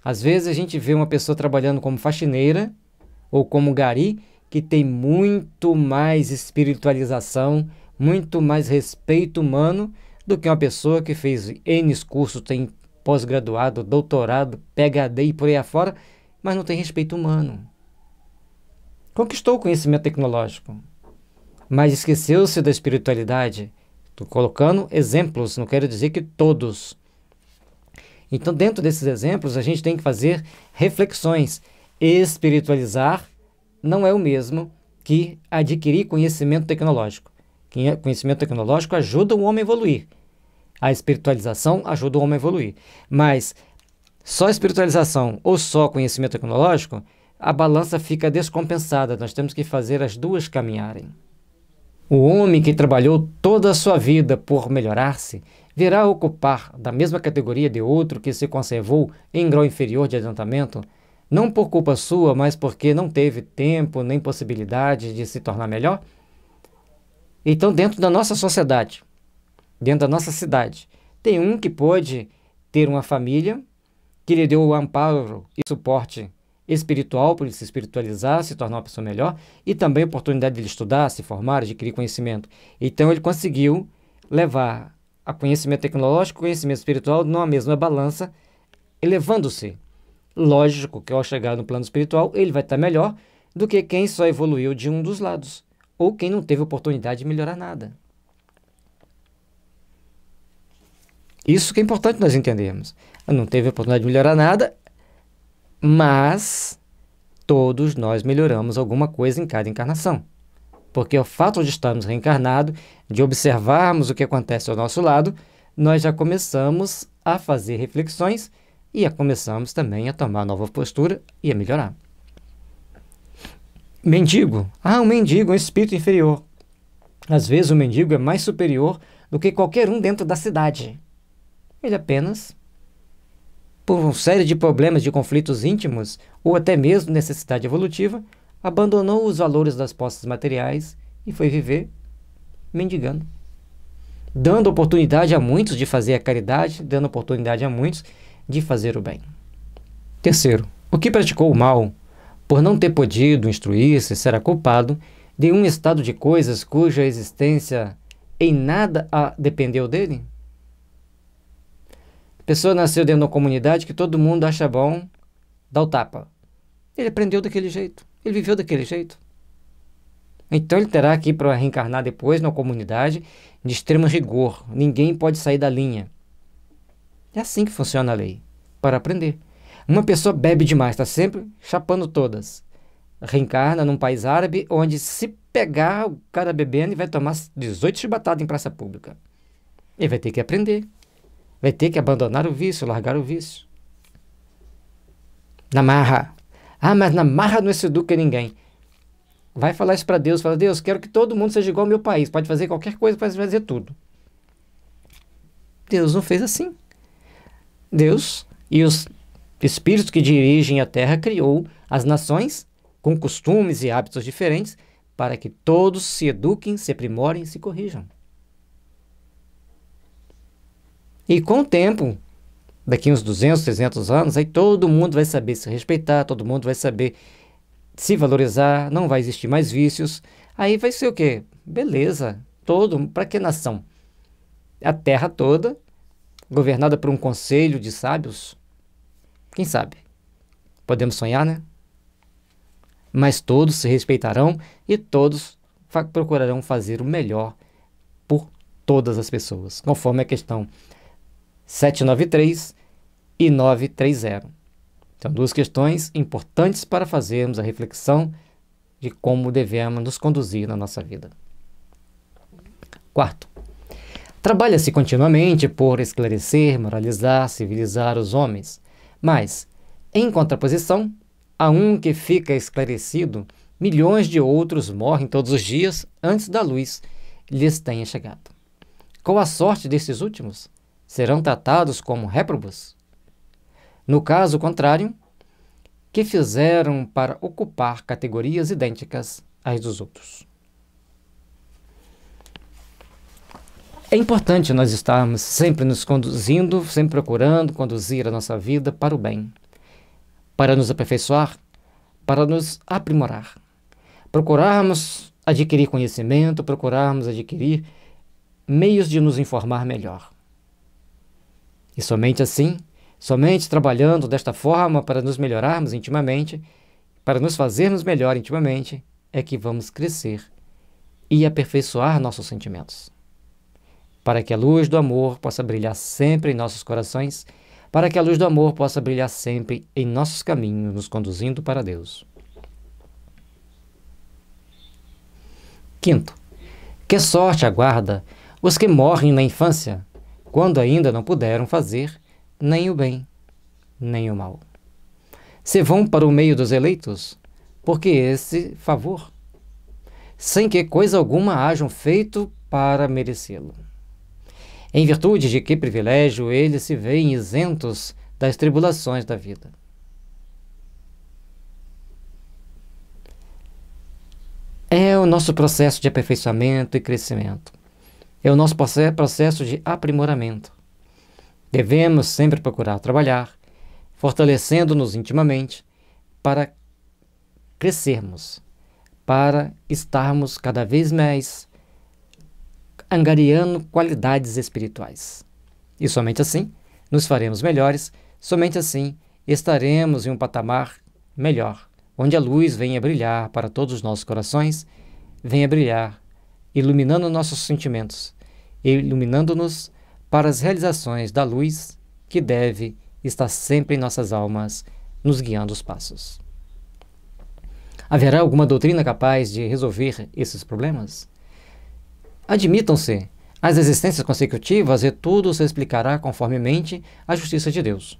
Às vezes a gente vê uma pessoa trabalhando como faxineira ou como gari que tem muito mais espiritualização, muito mais respeito humano do que uma pessoa que fez N cursos, tem pós-graduado, doutorado, PhD e por aí afora, mas não tem respeito humano. Conquistou o conhecimento tecnológico, mas esqueceu-se da espiritualidade Estou colocando exemplos, não quero dizer que todos. Então, dentro desses exemplos, a gente tem que fazer reflexões. Espiritualizar não é o mesmo que adquirir conhecimento tecnológico. É, conhecimento tecnológico ajuda o homem a evoluir. A espiritualização ajuda o homem a evoluir. Mas só espiritualização ou só conhecimento tecnológico, a balança fica descompensada. Nós temos que fazer as duas caminharem. O homem que trabalhou toda a sua vida por melhorar-se virá ocupar da mesma categoria de outro que se conservou em grau inferior de adiantamento, não por culpa sua, mas porque não teve tempo nem possibilidade de se tornar melhor? Então, dentro da nossa sociedade, dentro da nossa cidade, tem um que pôde ter uma família que lhe deu o amparo e suporte espiritual, para ele se espiritualizar, se tornar uma pessoa melhor, e também a oportunidade de ele estudar, se formar, adquirir conhecimento. Então ele conseguiu levar a conhecimento tecnológico, conhecimento espiritual numa mesma balança, elevando-se. Lógico que ao chegar no plano espiritual, ele vai estar melhor do que quem só evoluiu de um dos lados, ou quem não teve oportunidade de melhorar nada. Isso que é importante nós entendermos. Não teve oportunidade de melhorar nada, mas todos nós melhoramos alguma coisa em cada encarnação. Porque o fato de estarmos reencarnados, de observarmos o que acontece ao nosso lado, nós já começamos a fazer reflexões e já começamos também a tomar nova postura e a melhorar. Mendigo. Ah, um mendigo, um espírito inferior. Às vezes o mendigo é mais superior do que qualquer um dentro da cidade. Ele apenas por uma série de problemas de conflitos íntimos ou até mesmo necessidade evolutiva, abandonou os valores das posses materiais e foi viver mendigando. Dando oportunidade a muitos de fazer a caridade, dando oportunidade a muitos de fazer o bem. Terceiro, o que praticou o mal, por não ter podido instruir-se, será culpado de um estado de coisas cuja existência em nada dependeu dele? pessoa nasceu dentro de uma comunidade que todo mundo acha bom dar o tapa. Ele aprendeu daquele jeito, ele viveu daquele jeito. Então ele terá que ir para reencarnar depois numa comunidade de extremo rigor. Ninguém pode sair da linha. É assim que funciona a lei, para aprender. Uma pessoa bebe demais, está sempre chapando todas. Reencarna num país árabe onde se pegar o cara bebendo e vai tomar 18 chibatadas em praça pública. Ele vai ter que aprender. Vai ter que abandonar o vício, largar o vício. Na marra. Ah, mas na marra não se educa ninguém. Vai falar isso para Deus. Fala, Deus, quero que todo mundo seja igual ao meu país. Pode fazer qualquer coisa, pode fazer tudo. Deus não fez assim. Deus e os espíritos que dirigem a terra criou as nações com costumes e hábitos diferentes para que todos se eduquem, se aprimorem e se corrijam. E com o tempo, daqui uns 200, 300 anos, aí todo mundo vai saber se respeitar, todo mundo vai saber se valorizar, não vai existir mais vícios. Aí vai ser o quê? Beleza. Todo, para que nação? A terra toda governada por um conselho de sábios? Quem sabe? Podemos sonhar, né? Mas todos se respeitarão e todos procurarão fazer o melhor por todas as pessoas, conforme a questão 793 e 930. Então, duas questões importantes para fazermos a reflexão de como devemos nos conduzir na nossa vida. Quarto, trabalha-se continuamente por esclarecer, moralizar, civilizar os homens, mas, em contraposição, a um que fica esclarecido, milhões de outros morrem todos os dias antes da luz lhes tenha chegado. Qual a sorte desses últimos? serão tratados como réprobos? No caso contrário, que fizeram para ocupar categorias idênticas às dos outros? É importante nós estarmos sempre nos conduzindo, sempre procurando conduzir a nossa vida para o bem, para nos aperfeiçoar, para nos aprimorar. Procurarmos adquirir conhecimento, procurarmos adquirir meios de nos informar melhor. E somente assim, somente trabalhando desta forma para nos melhorarmos intimamente, para nos fazermos melhor intimamente, é que vamos crescer e aperfeiçoar nossos sentimentos. Para que a luz do amor possa brilhar sempre em nossos corações, para que a luz do amor possa brilhar sempre em nossos caminhos, nos conduzindo para Deus. Quinto, que sorte aguarda os que morrem na infância quando ainda não puderam fazer nem o bem, nem o mal. Se vão para o meio dos eleitos, porque esse favor, sem que coisa alguma hajam feito para merecê-lo. Em virtude de que privilégio eles se veem isentos das tribulações da vida. É o nosso processo de aperfeiçoamento e crescimento é o nosso processo de aprimoramento. Devemos sempre procurar trabalhar, fortalecendo-nos intimamente para crescermos, para estarmos cada vez mais angariando qualidades espirituais. E somente assim nos faremos melhores, somente assim estaremos em um patamar melhor, onde a luz venha brilhar para todos os nossos corações, venha brilhar, iluminando nossos sentimentos iluminando-nos para as realizações da luz que deve estar sempre em nossas almas, nos guiando os passos. Haverá alguma doutrina capaz de resolver esses problemas? Admitam-se as existências consecutivas e tudo se explicará conformemente à justiça de Deus.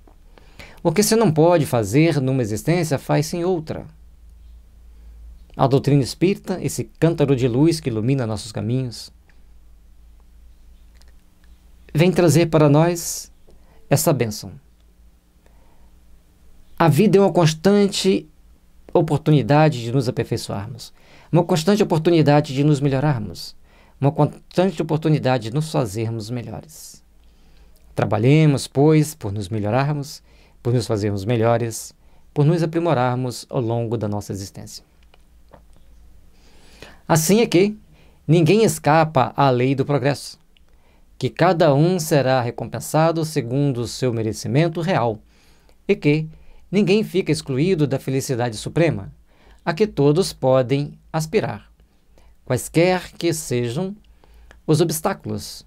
O que se não pode fazer numa existência, faz-se em outra. A doutrina espírita, esse cântaro de luz que ilumina nossos caminhos, vem trazer para nós essa bênção. A vida é uma constante oportunidade de nos aperfeiçoarmos, uma constante oportunidade de nos melhorarmos, uma constante oportunidade de nos fazermos melhores. Trabalhemos, pois, por nos melhorarmos, por nos fazermos melhores, por nos aprimorarmos ao longo da nossa existência. Assim é que ninguém escapa à lei do progresso que cada um será recompensado segundo o seu merecimento real, e que ninguém fica excluído da felicidade suprema, a que todos podem aspirar, quaisquer que sejam os obstáculos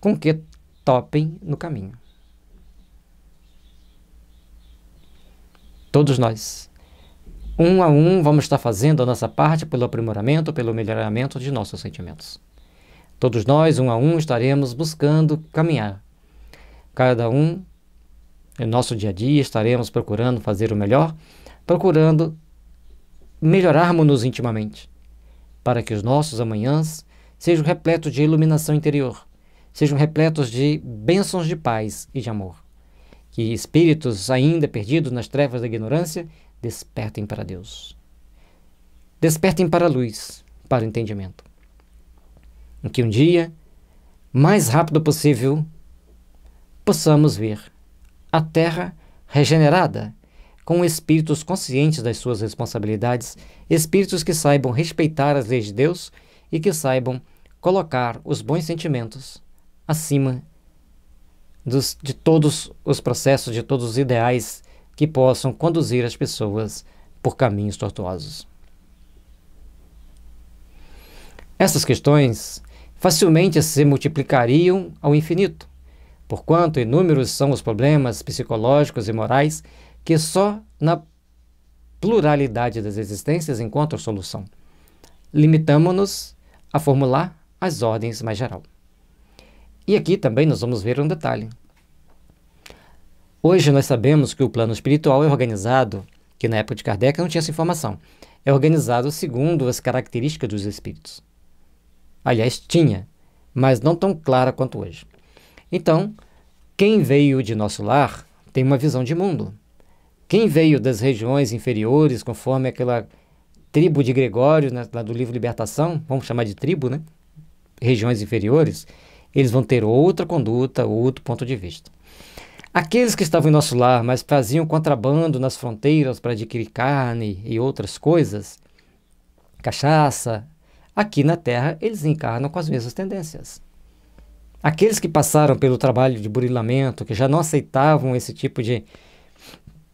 com que topem no caminho. Todos nós, um a um, vamos estar fazendo a nossa parte pelo aprimoramento, pelo melhoramento de nossos sentimentos. Todos nós, um a um, estaremos buscando caminhar. Cada um, em nosso dia a dia, estaremos procurando fazer o melhor, procurando melhorarmos-nos intimamente, para que os nossos amanhãs sejam repletos de iluminação interior, sejam repletos de bênçãos de paz e de amor. Que espíritos ainda perdidos nas trevas da ignorância despertem para Deus. Despertem para a luz, para o entendimento em que um dia, mais rápido possível, possamos vir à Terra regenerada, com espíritos conscientes das suas responsabilidades, espíritos que saibam respeitar as leis de Deus e que saibam colocar os bons sentimentos acima dos, de todos os processos, de todos os ideais que possam conduzir as pessoas por caminhos tortuosos. Essas questões facilmente se multiplicariam ao infinito, porquanto inúmeros são os problemas psicológicos e morais que só na pluralidade das existências encontram solução. Limitamo-nos a formular as ordens mais geral. E aqui também nós vamos ver um detalhe. Hoje nós sabemos que o plano espiritual é organizado, que na época de Kardec não tinha essa informação, é organizado segundo as características dos espíritos. Aliás, tinha, mas não tão clara quanto hoje. Então, quem veio de nosso lar tem uma visão de mundo. Quem veio das regiões inferiores, conforme aquela tribo de Gregório, né, lá do livro Libertação, vamos chamar de tribo, né? Regiões inferiores, eles vão ter outra conduta, outro ponto de vista. Aqueles que estavam em nosso lar, mas faziam contrabando nas fronteiras para adquirir carne e outras coisas, cachaça, Aqui na Terra, eles encarnam com as mesmas tendências. Aqueles que passaram pelo trabalho de burilamento, que já não aceitavam esse tipo de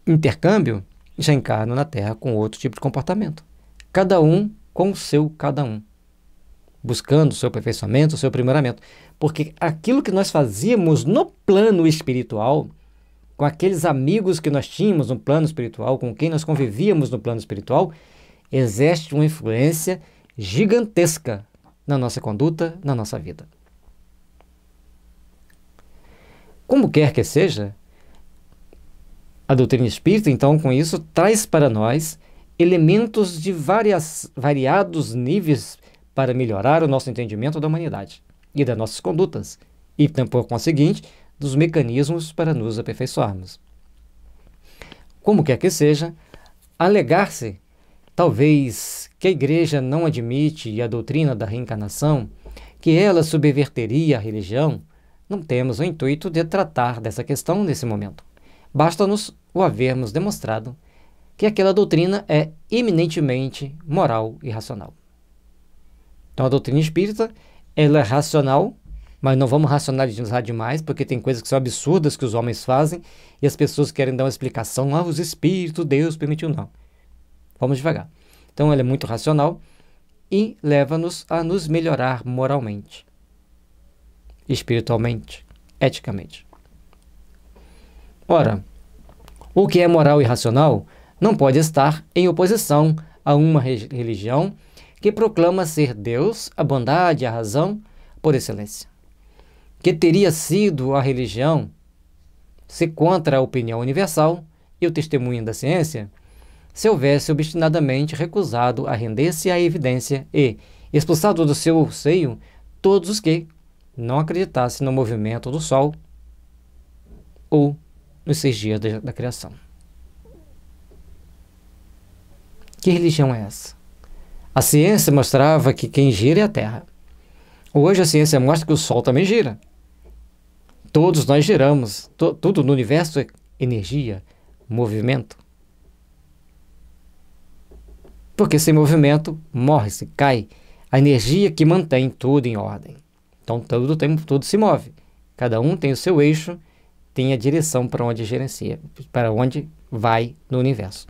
intercâmbio, já encarnam na Terra com outro tipo de comportamento. Cada um com o seu cada um, buscando o seu aperfeiçoamento, o seu aprimoramento. Porque aquilo que nós fazíamos no plano espiritual, com aqueles amigos que nós tínhamos no plano espiritual, com quem nós convivíamos no plano espiritual, exerce uma influência gigantesca na nossa conduta, na nossa vida. Como quer que seja, a doutrina espírita, então, com isso, traz para nós elementos de várias, variados níveis para melhorar o nosso entendimento da humanidade e das nossas condutas, e, por conseguinte, dos mecanismos para nos aperfeiçoarmos. Como quer que seja, alegar-se Talvez que a igreja não admite a doutrina da reencarnação, que ela subverteria a religião, não temos o intuito de tratar dessa questão nesse momento. Basta-nos o havermos demonstrado que aquela doutrina é eminentemente moral e racional. Então a doutrina espírita, ela é racional, mas não vamos racionalizar demais, porque tem coisas que são absurdas que os homens fazem e as pessoas querem dar uma explicação, ah, os espíritos, Deus permitiu não. Vamos devagar. Então, ela é muito racional e leva-nos a nos melhorar moralmente, espiritualmente, eticamente. Ora, o que é moral e racional não pode estar em oposição a uma religião que proclama ser Deus, a bondade a razão por excelência. Que teria sido a religião se contra a opinião universal e o testemunho da ciência se houvesse obstinadamente recusado a render-se à evidência e expulsado do seu seio todos os que não acreditassem no movimento do Sol ou nos seis dias da, da criação. Que religião é essa? A ciência mostrava que quem gira é a Terra. Hoje a ciência mostra que o Sol também gira. Todos nós giramos. tudo no universo é energia, movimento. Porque sem movimento, morre-se, cai a energia que mantém tudo em ordem. Então, tudo, tem, tudo se move. Cada um tem o seu eixo, tem a direção para onde gerencia, para onde vai no universo.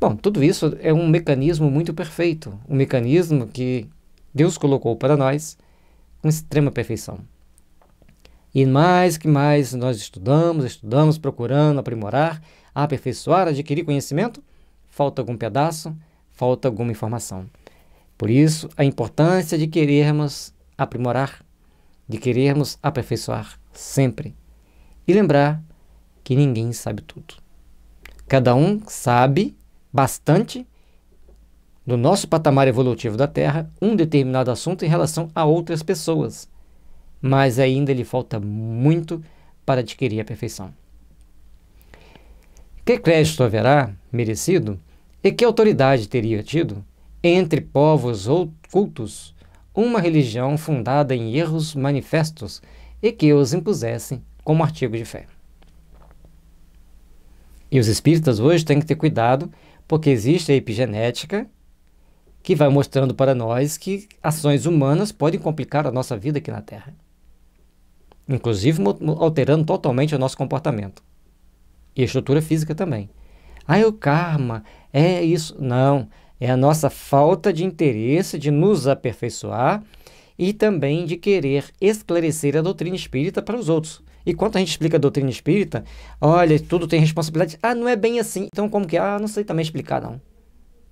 Bom, tudo isso é um mecanismo muito perfeito, um mecanismo que Deus colocou para nós com extrema perfeição. E mais que mais nós estudamos, estudamos, procurando aprimorar, aperfeiçoar, adquirir conhecimento, falta algum pedaço, falta alguma informação. Por isso, a importância de querermos aprimorar, de querermos aperfeiçoar sempre. E lembrar que ninguém sabe tudo. Cada um sabe bastante do nosso patamar evolutivo da Terra um determinado assunto em relação a outras pessoas. Mas ainda lhe falta muito para adquirir a perfeição. Que crédito haverá merecido e que autoridade teria tido, entre povos ou cultos, uma religião fundada em erros manifestos e que os impusesse como artigo de fé? E os espíritas hoje têm que ter cuidado, porque existe a epigenética que vai mostrando para nós que ações humanas podem complicar a nossa vida aqui na Terra, inclusive alterando totalmente o nosso comportamento e a estrutura física também. Ah, o karma, é isso. Não, é a nossa falta de interesse de nos aperfeiçoar e também de querer esclarecer a doutrina espírita para os outros. E quando a gente explica a doutrina espírita, olha, tudo tem responsabilidade. Ah, não é bem assim. Então, como que? É? Ah, não sei também explicar, não.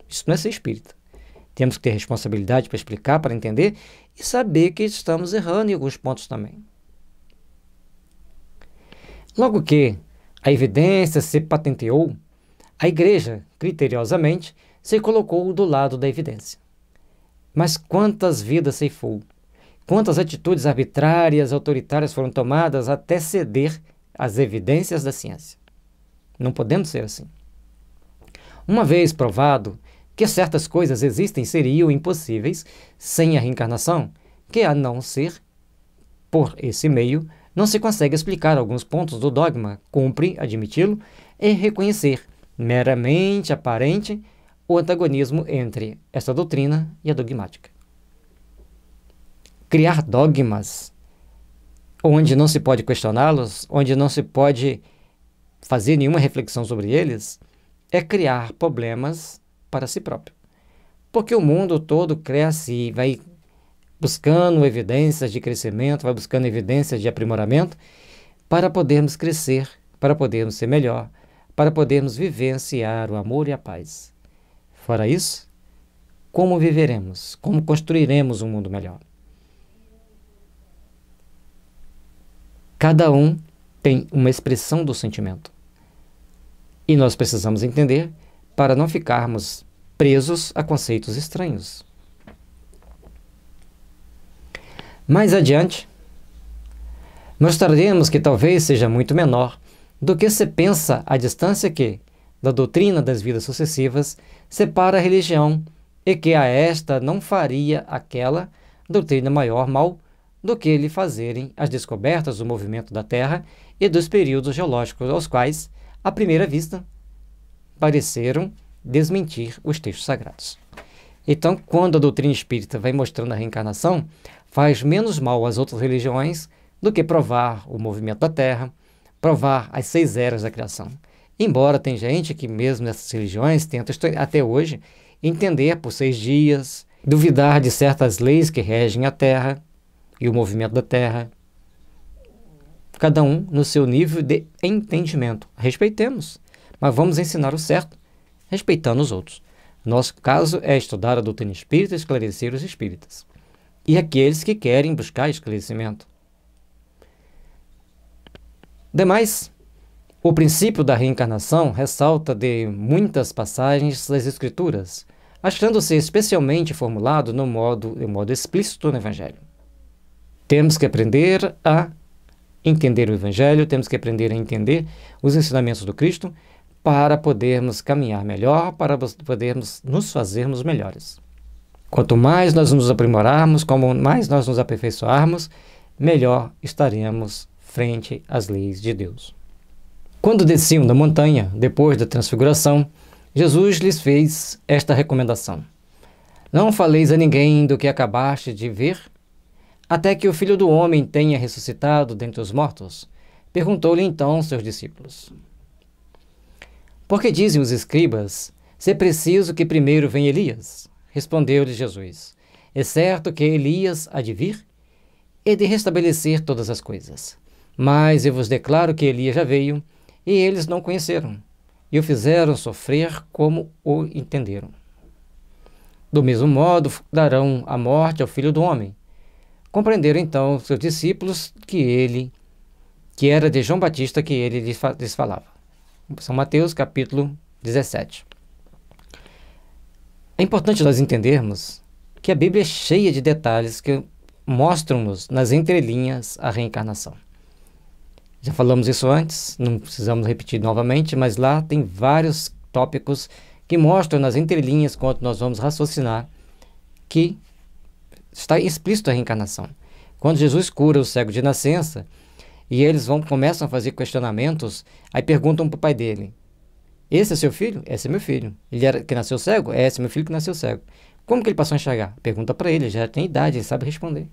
Isso não é ser espírita. Temos que ter responsabilidade para explicar, para entender e saber que estamos errando em alguns pontos também. Logo que a evidência se patenteou, a igreja, criteriosamente, se colocou do lado da evidência. Mas quantas vidas ceifou? Quantas atitudes arbitrárias, autoritárias foram tomadas até ceder às evidências da ciência? Não podemos ser assim. Uma vez provado que certas coisas existem seriam impossíveis sem a reencarnação, que a não ser por esse meio, não se consegue explicar alguns pontos do dogma, cumpre admiti-lo e reconhecer meramente aparente o antagonismo entre esta doutrina e a dogmática. Criar dogmas onde não se pode questioná-los, onde não se pode fazer nenhuma reflexão sobre eles, é criar problemas para si próprio. Porque o mundo todo cresce e vai buscando evidências de crescimento, vai buscando evidências de aprimoramento para podermos crescer, para podermos ser melhor, para podermos vivenciar o amor e a paz. Fora isso, como viveremos? Como construiremos um mundo melhor? Cada um tem uma expressão do sentimento. E nós precisamos entender para não ficarmos presos a conceitos estranhos. Mais adiante, mostraremos que talvez seja muito menor do que se pensa a distância que, da doutrina das vidas sucessivas, separa a religião e que a esta não faria aquela doutrina maior mal do que lhe fazerem as descobertas do movimento da Terra e dos períodos geológicos aos quais, à primeira vista, pareceram desmentir os textos sagrados. Então, quando a doutrina espírita vai mostrando a reencarnação, faz menos mal às outras religiões do que provar o movimento da Terra, provar as seis eras da criação. Embora tem gente que, mesmo nessas religiões, tenta até hoje entender por seis dias, duvidar de certas leis que regem a Terra e o movimento da Terra. Cada um no seu nível de entendimento. Respeitemos, mas vamos ensinar o certo, respeitando os outros. Nosso caso é estudar a doutrina espírita e esclarecer os espíritas. E aqueles que querem buscar esclarecimento. Demais, o princípio da reencarnação ressalta de muitas passagens das Escrituras, achando-se especialmente formulado no modo, no modo explícito no Evangelho. Temos que aprender a entender o Evangelho, temos que aprender a entender os ensinamentos do Cristo para podermos caminhar melhor, para podermos nos fazermos melhores. Quanto mais nós nos aprimorarmos, quanto mais nós nos aperfeiçoarmos, melhor estaremos frente às leis de Deus. Quando desciam da montanha, depois da transfiguração, Jesus lhes fez esta recomendação: Não faleis a ninguém do que acabaste de ver, até que o filho do homem tenha ressuscitado dentre os mortos. Perguntou-lhe então seus discípulos: Por que dizem os escribas se é preciso que primeiro venha Elias? Respondeu-lhe Jesus: É certo que Elias há de vir e de restabelecer todas as coisas. Mas eu vos declaro que Elias já veio, e eles não conheceram, e o fizeram sofrer como o entenderam. Do mesmo modo, darão a morte ao filho do homem. Compreenderam então seus discípulos que ele, que era de João Batista, que ele lhes falava. São Mateus, capítulo 17. É importante nós entendermos que a Bíblia é cheia de detalhes que mostram-nos nas entrelinhas a reencarnação. Já falamos isso antes, não precisamos repetir novamente, mas lá tem vários tópicos que mostram nas entrelinhas quanto nós vamos raciocinar que está explícito a reencarnação. Quando Jesus cura o cego de nascença e eles vão começam a fazer questionamentos, aí perguntam para o pai dele: Esse é seu filho? Esse é meu filho. Ele era que nasceu cego? É, esse é meu filho que nasceu cego. Como que ele passou a enxergar? Pergunta para ele, já tem idade, ele sabe responder.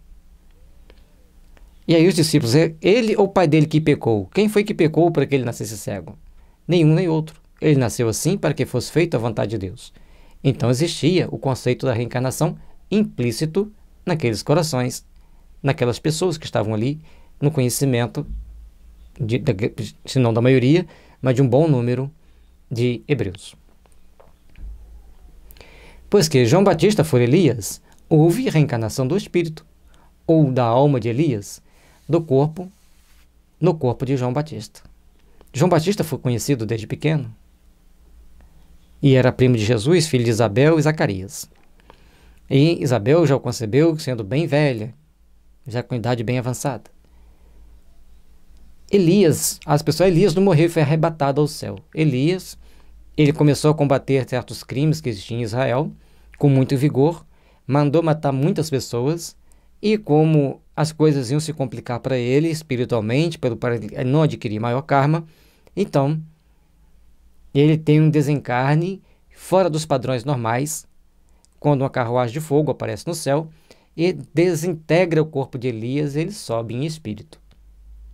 E aí os discípulos, é ele ou o pai dele que pecou? Quem foi que pecou para que ele nascesse cego? Nenhum nem outro. Ele nasceu assim para que fosse feita a vontade de Deus. Então existia o conceito da reencarnação implícito naqueles corações, naquelas pessoas que estavam ali, no conhecimento, de, de, se não da maioria, mas de um bom número de hebreus. Pois que João Batista for Elias, houve reencarnação do espírito, ou da alma de Elias, do corpo no corpo de João Batista. João Batista foi conhecido desde pequeno e era primo de Jesus, filho de Isabel e Zacarias. E Isabel já o concebeu sendo bem velha, já com idade bem avançada. Elias, as pessoas, Elias não morreu, foi arrebatado ao céu. Elias, ele começou a combater certos crimes que existiam em Israel com muito vigor, mandou matar muitas pessoas e como as coisas iam se complicar para ele espiritualmente, pelo para não adquirir maior karma, então ele tem um desencarne fora dos padrões normais, quando uma carruagem de fogo aparece no céu e desintegra o corpo de Elias, ele sobe em espírito,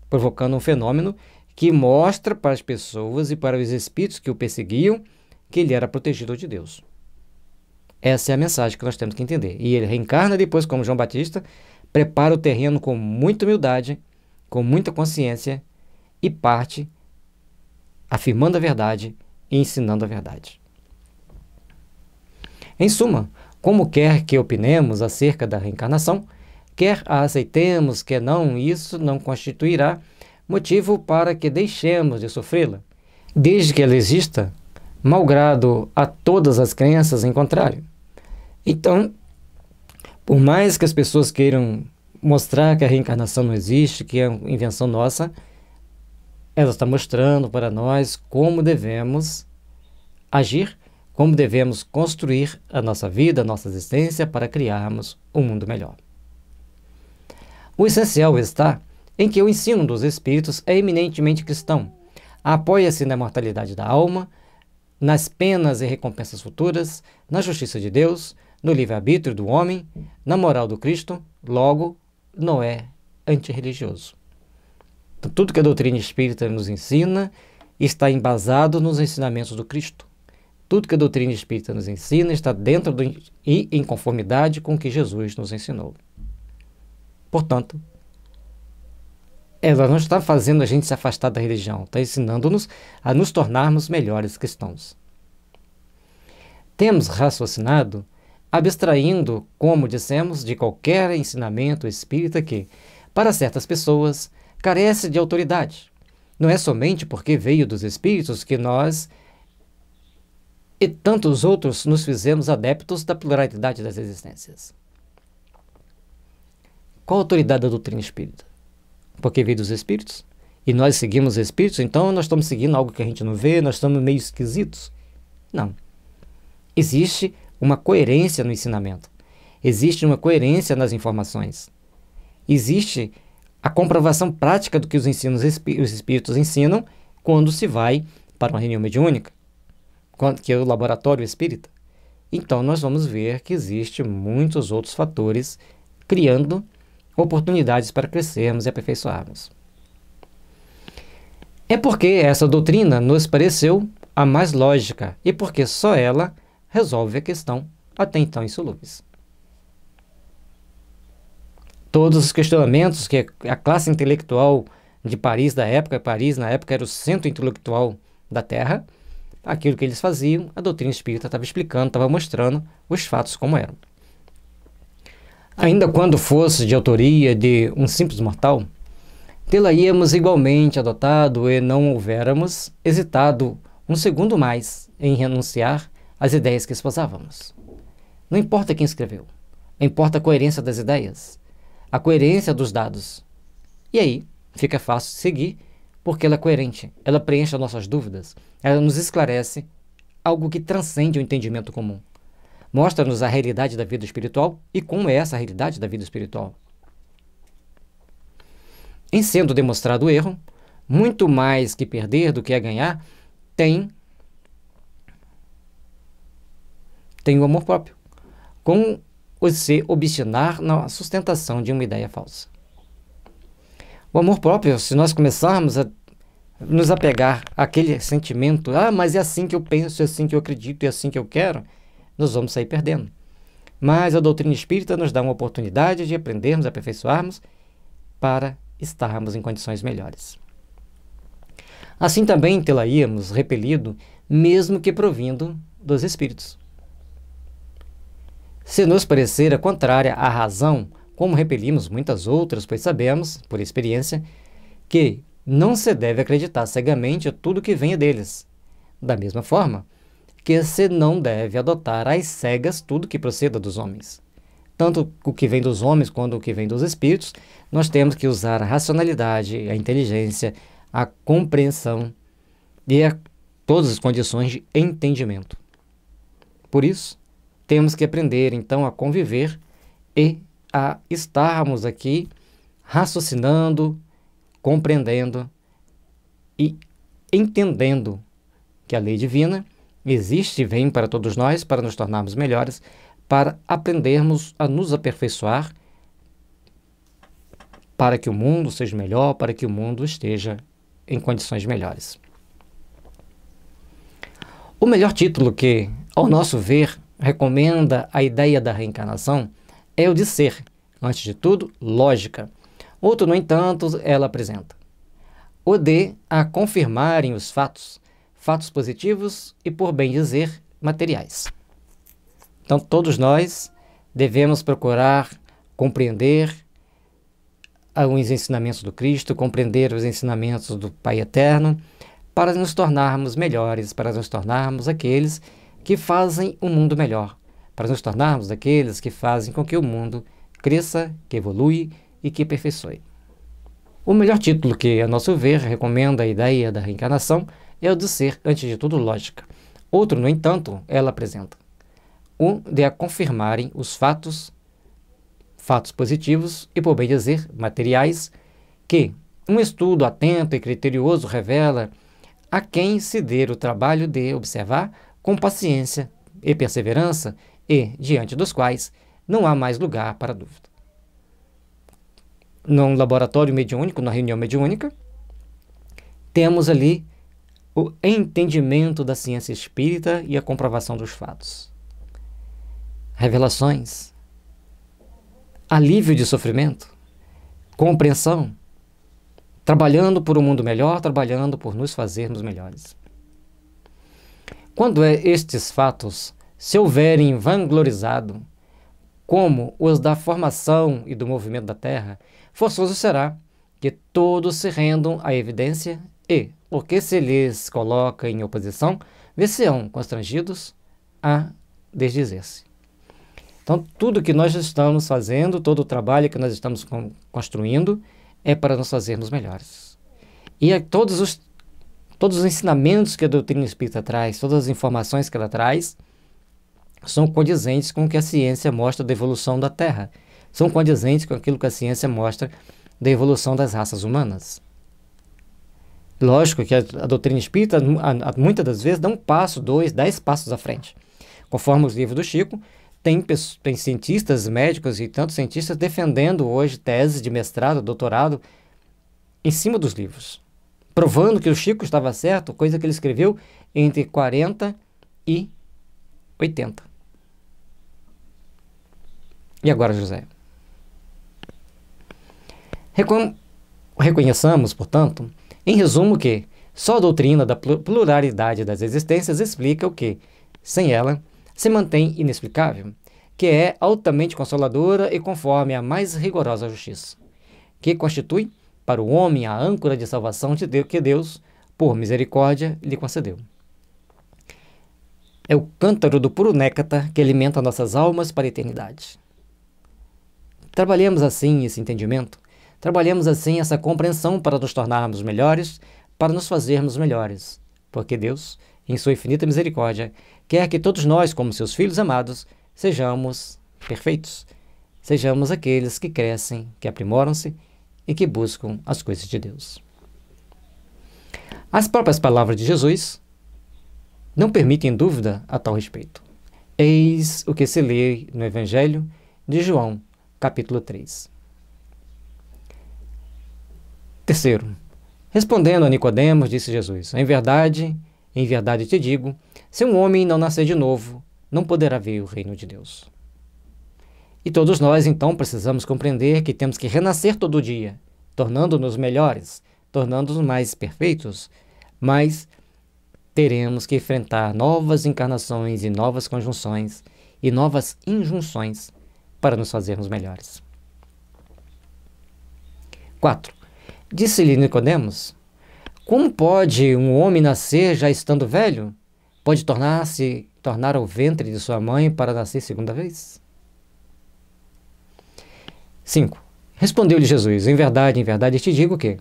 provocando um fenômeno que mostra para as pessoas e para os espíritos que o perseguiam que ele era protegido de Deus. Essa é a mensagem que nós temos que entender. E ele reencarna depois como João Batista, prepara o terreno com muita humildade, com muita consciência e parte afirmando a verdade e ensinando a verdade. Em suma, como quer que opinemos acerca da reencarnação, quer a aceitemos, quer não, isso não constituirá motivo para que deixemos de sofrê-la. Desde que ela exista, malgrado a todas as crenças em contrário. Então, por mais que as pessoas queiram mostrar que a reencarnação não existe, que é uma invenção nossa, ela está mostrando para nós como devemos agir, como devemos construir a nossa vida, a nossa existência para criarmos um mundo melhor. O essencial está em que o ensino dos espíritos é eminentemente cristão. Apoia-se na mortalidade da alma, nas penas e recompensas futuras, na justiça de Deus, no livre-arbítrio do homem, na moral do Cristo, logo, não é antirreligioso. Então, tudo que a doutrina espírita nos ensina está embasado nos ensinamentos do Cristo. Tudo que a doutrina espírita nos ensina está dentro do, e em conformidade com o que Jesus nos ensinou. Portanto, ela é, não está fazendo a gente se afastar da religião, está ensinando-nos a nos tornarmos melhores cristãos. Temos raciocinado, abstraindo, como dissemos, de qualquer ensinamento espírita que, para certas pessoas, carece de autoridade. Não é somente porque veio dos espíritos que nós e tantos outros nos fizemos adeptos da pluralidade das existências. Qual a autoridade da doutrina espírita? porque veio dos espíritos. E nós seguimos espíritos, então nós estamos seguindo algo que a gente não vê, nós estamos meio esquisitos. Não. Existe uma coerência no ensinamento. Existe uma coerência nas informações. Existe a comprovação prática do que os ensinos os espíritos ensinam quando se vai para uma reunião mediúnica, que é o laboratório espírita. Então nós vamos ver que existe muitos outros fatores criando oportunidades para crescermos e aperfeiçoarmos. É porque essa doutrina nos pareceu a mais lógica e porque só ela resolve a questão até então insolúveis. Todos os questionamentos que a classe intelectual de Paris da época, Paris na época era o centro intelectual da Terra, aquilo que eles faziam, a doutrina espírita estava explicando, estava mostrando os fatos como eram ainda quando fosse de autoria de um simples mortal, tê-la-íamos igualmente adotado e não houvéramos hesitado um segundo mais em renunciar às ideias que esposávamos. Não importa quem escreveu, importa a coerência das ideias, a coerência dos dados. E aí fica fácil seguir, porque ela é coerente, ela preenche as nossas dúvidas, ela nos esclarece algo que transcende o entendimento comum mostra-nos a realidade da vida espiritual e como é essa realidade da vida espiritual. Em sendo demonstrado o erro, muito mais que perder do que é ganhar, tem tem o amor próprio, com você obstinar na sustentação de uma ideia falsa. O amor próprio, se nós começarmos a nos apegar àquele sentimento, ah, mas é assim que eu penso, é assim que eu acredito, é assim que eu quero, nós vamos sair perdendo. Mas a doutrina espírita nos dá uma oportunidade de aprendermos, aperfeiçoarmos para estarmos em condições melhores. Assim também tê repelido, mesmo que provindo dos espíritos. Se nos parecera contrária à razão, como repelimos muitas outras, pois sabemos, por experiência, que não se deve acreditar cegamente a tudo que venha deles. Da mesma forma, que se não deve adotar às cegas tudo que proceda dos homens. Tanto o que vem dos homens quanto o que vem dos espíritos, nós temos que usar a racionalidade, a inteligência, a compreensão e a, todas as condições de entendimento. Por isso, temos que aprender então a conviver e a estarmos aqui raciocinando, compreendendo e entendendo que a lei divina existe e vem para todos nós para nos tornarmos melhores, para aprendermos a nos aperfeiçoar para que o mundo seja melhor, para que o mundo esteja em condições melhores. O melhor título que, ao nosso ver, recomenda a ideia da reencarnação é o de ser, antes de tudo, lógica. Outro, no entanto, ela apresenta. O de a confirmarem os fatos, fatos positivos e, por bem dizer, materiais. Então, todos nós devemos procurar compreender os ensinamentos do Cristo, compreender os ensinamentos do Pai Eterno, para nos tornarmos melhores, para nos tornarmos aqueles que fazem o um mundo melhor, para nos tornarmos aqueles que fazem com que o mundo cresça, que evolui e que aperfeiçoe. O melhor título que, a nosso ver, recomenda a ideia da reencarnação é o de ser, antes de tudo, lógica. Outro, no entanto, ela apresenta, um de a confirmarem os fatos, fatos positivos e, por bem dizer, materiais, que um estudo atento e criterioso revela a quem se der o trabalho de observar com paciência e perseverança e diante dos quais não há mais lugar para dúvida. Num laboratório mediúnico, na reunião mediúnica, temos ali o entendimento da ciência espírita e a comprovação dos fatos. Revelações, alívio de sofrimento, compreensão, trabalhando por um mundo melhor, trabalhando por nos fazermos melhores. Quando é estes fatos se houverem vanglorizado, como os da formação e do movimento da Terra, forçoso será que todos se rendam à evidência e, porque se lhes coloca em oposição, ver-se-ão é constrangidos a desdizer-se. Então, tudo que nós estamos fazendo, todo o trabalho que nós estamos construindo, é para nos fazermos melhores. E é todos os todos os ensinamentos que a doutrina espírita traz, todas as informações que ela traz, são condizentes com o que a ciência mostra da evolução da Terra. São condizentes com aquilo que a ciência mostra da evolução das raças humanas. Lógico que a, a doutrina espírita, a, a, muitas das vezes, dá um passo, dois, dez passos à frente. Conforme os livros do Chico, tem, tem cientistas, médicos e tantos cientistas defendendo hoje teses de mestrado, doutorado, em cima dos livros, provando que o Chico estava certo, coisa que ele escreveu entre 40 e 80. E agora, José? Reconheçamos, portanto, em resumo, que só a doutrina da pluralidade das existências explica o que, sem ela, se mantém inexplicável, que é altamente consoladora e conforme à mais rigorosa justiça, que constitui para o homem a âncora de salvação de Deus, que Deus, por misericórdia, lhe concedeu. É o cântaro do puro néctar que alimenta nossas almas para a eternidade. Trabalhemos assim esse entendimento Trabalhemos assim essa compreensão para nos tornarmos melhores, para nos fazermos melhores. Porque Deus, em sua infinita misericórdia, quer que todos nós, como seus filhos amados, sejamos perfeitos. Sejamos aqueles que crescem, que aprimoram-se e que buscam as coisas de Deus. As próprias palavras de Jesus não permitem dúvida a tal respeito. Eis o que se lê no Evangelho de João, capítulo 3. Terceiro, respondendo a Nicodemos, disse Jesus: Em verdade, em verdade te digo, se um homem não nascer de novo, não poderá ver o reino de Deus. E todos nós então precisamos compreender que temos que renascer todo dia, tornando-nos melhores, tornando-nos mais perfeitos, mas teremos que enfrentar novas encarnações e novas conjunções e novas injunções para nos fazermos melhores. 4. Disse-lhe Nicodemos: Como pode um homem nascer já estando velho? Pode tornar-se tornar o ventre de sua mãe para nascer segunda vez? 5. Respondeu-lhe Jesus: Em verdade, em verdade te digo que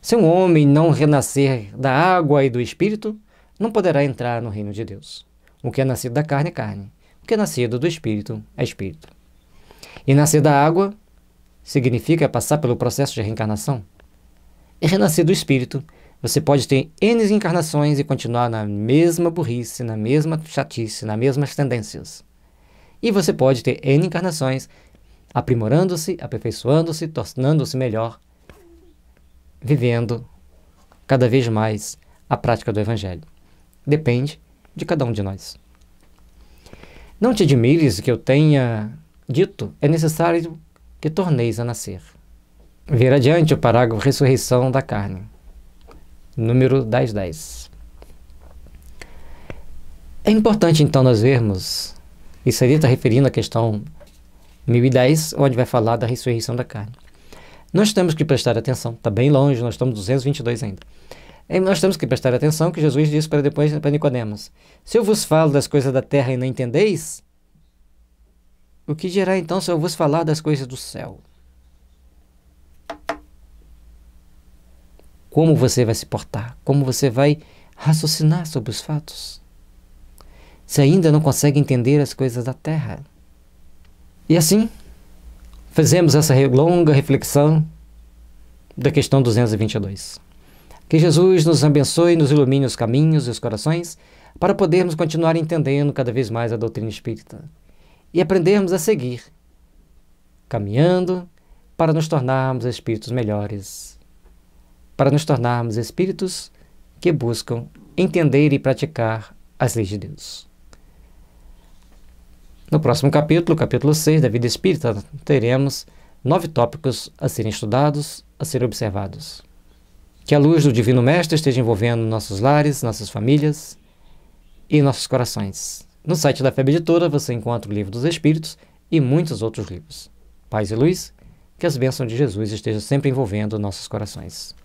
se um homem não renascer da água e do espírito, não poderá entrar no reino de Deus. O que é nascido da carne é carne, o que é nascido do espírito é espírito. E nascer da água significa passar pelo processo de reencarnação e renascer do espírito, você pode ter N encarnações e continuar na mesma burrice, na mesma chatice, nas mesmas tendências. E você pode ter N encarnações aprimorando-se, aperfeiçoando-se, tornando-se melhor, vivendo cada vez mais a prática do Evangelho. Depende de cada um de nós. Não te admires que eu tenha dito, é necessário que torneis a nascer. Ver adiante o parágrafo Ressurreição da Carne, número 1010. É importante então nós vermos, e aí está referindo à questão 1010, onde vai falar da ressurreição da carne. Nós temos que prestar atenção, está bem longe, nós estamos 222 ainda. E nós temos que prestar atenção que Jesus disse para depois para Nicodemos: Se eu vos falo das coisas da terra e não entendeis, o que dirá então se eu vos falar das coisas do céu? como você vai se portar, como você vai raciocinar sobre os fatos. Se ainda não consegue entender as coisas da terra. E assim, fizemos essa longa reflexão da questão 222. Que Jesus nos abençoe, nos ilumine os caminhos e os corações para podermos continuar entendendo cada vez mais a doutrina espírita e aprendermos a seguir, caminhando para nos tornarmos espíritos melhores para nos tornarmos espíritos que buscam entender e praticar as leis de Deus. No próximo capítulo, capítulo 6 da vida espírita, teremos nove tópicos a serem estudados, a serem observados. Que a luz do Divino Mestre esteja envolvendo nossos lares, nossas famílias e nossos corações. No site da FEB Editora você encontra o Livro dos Espíritos e muitos outros livros. Paz e luz, que as bênçãos de Jesus estejam sempre envolvendo nossos corações.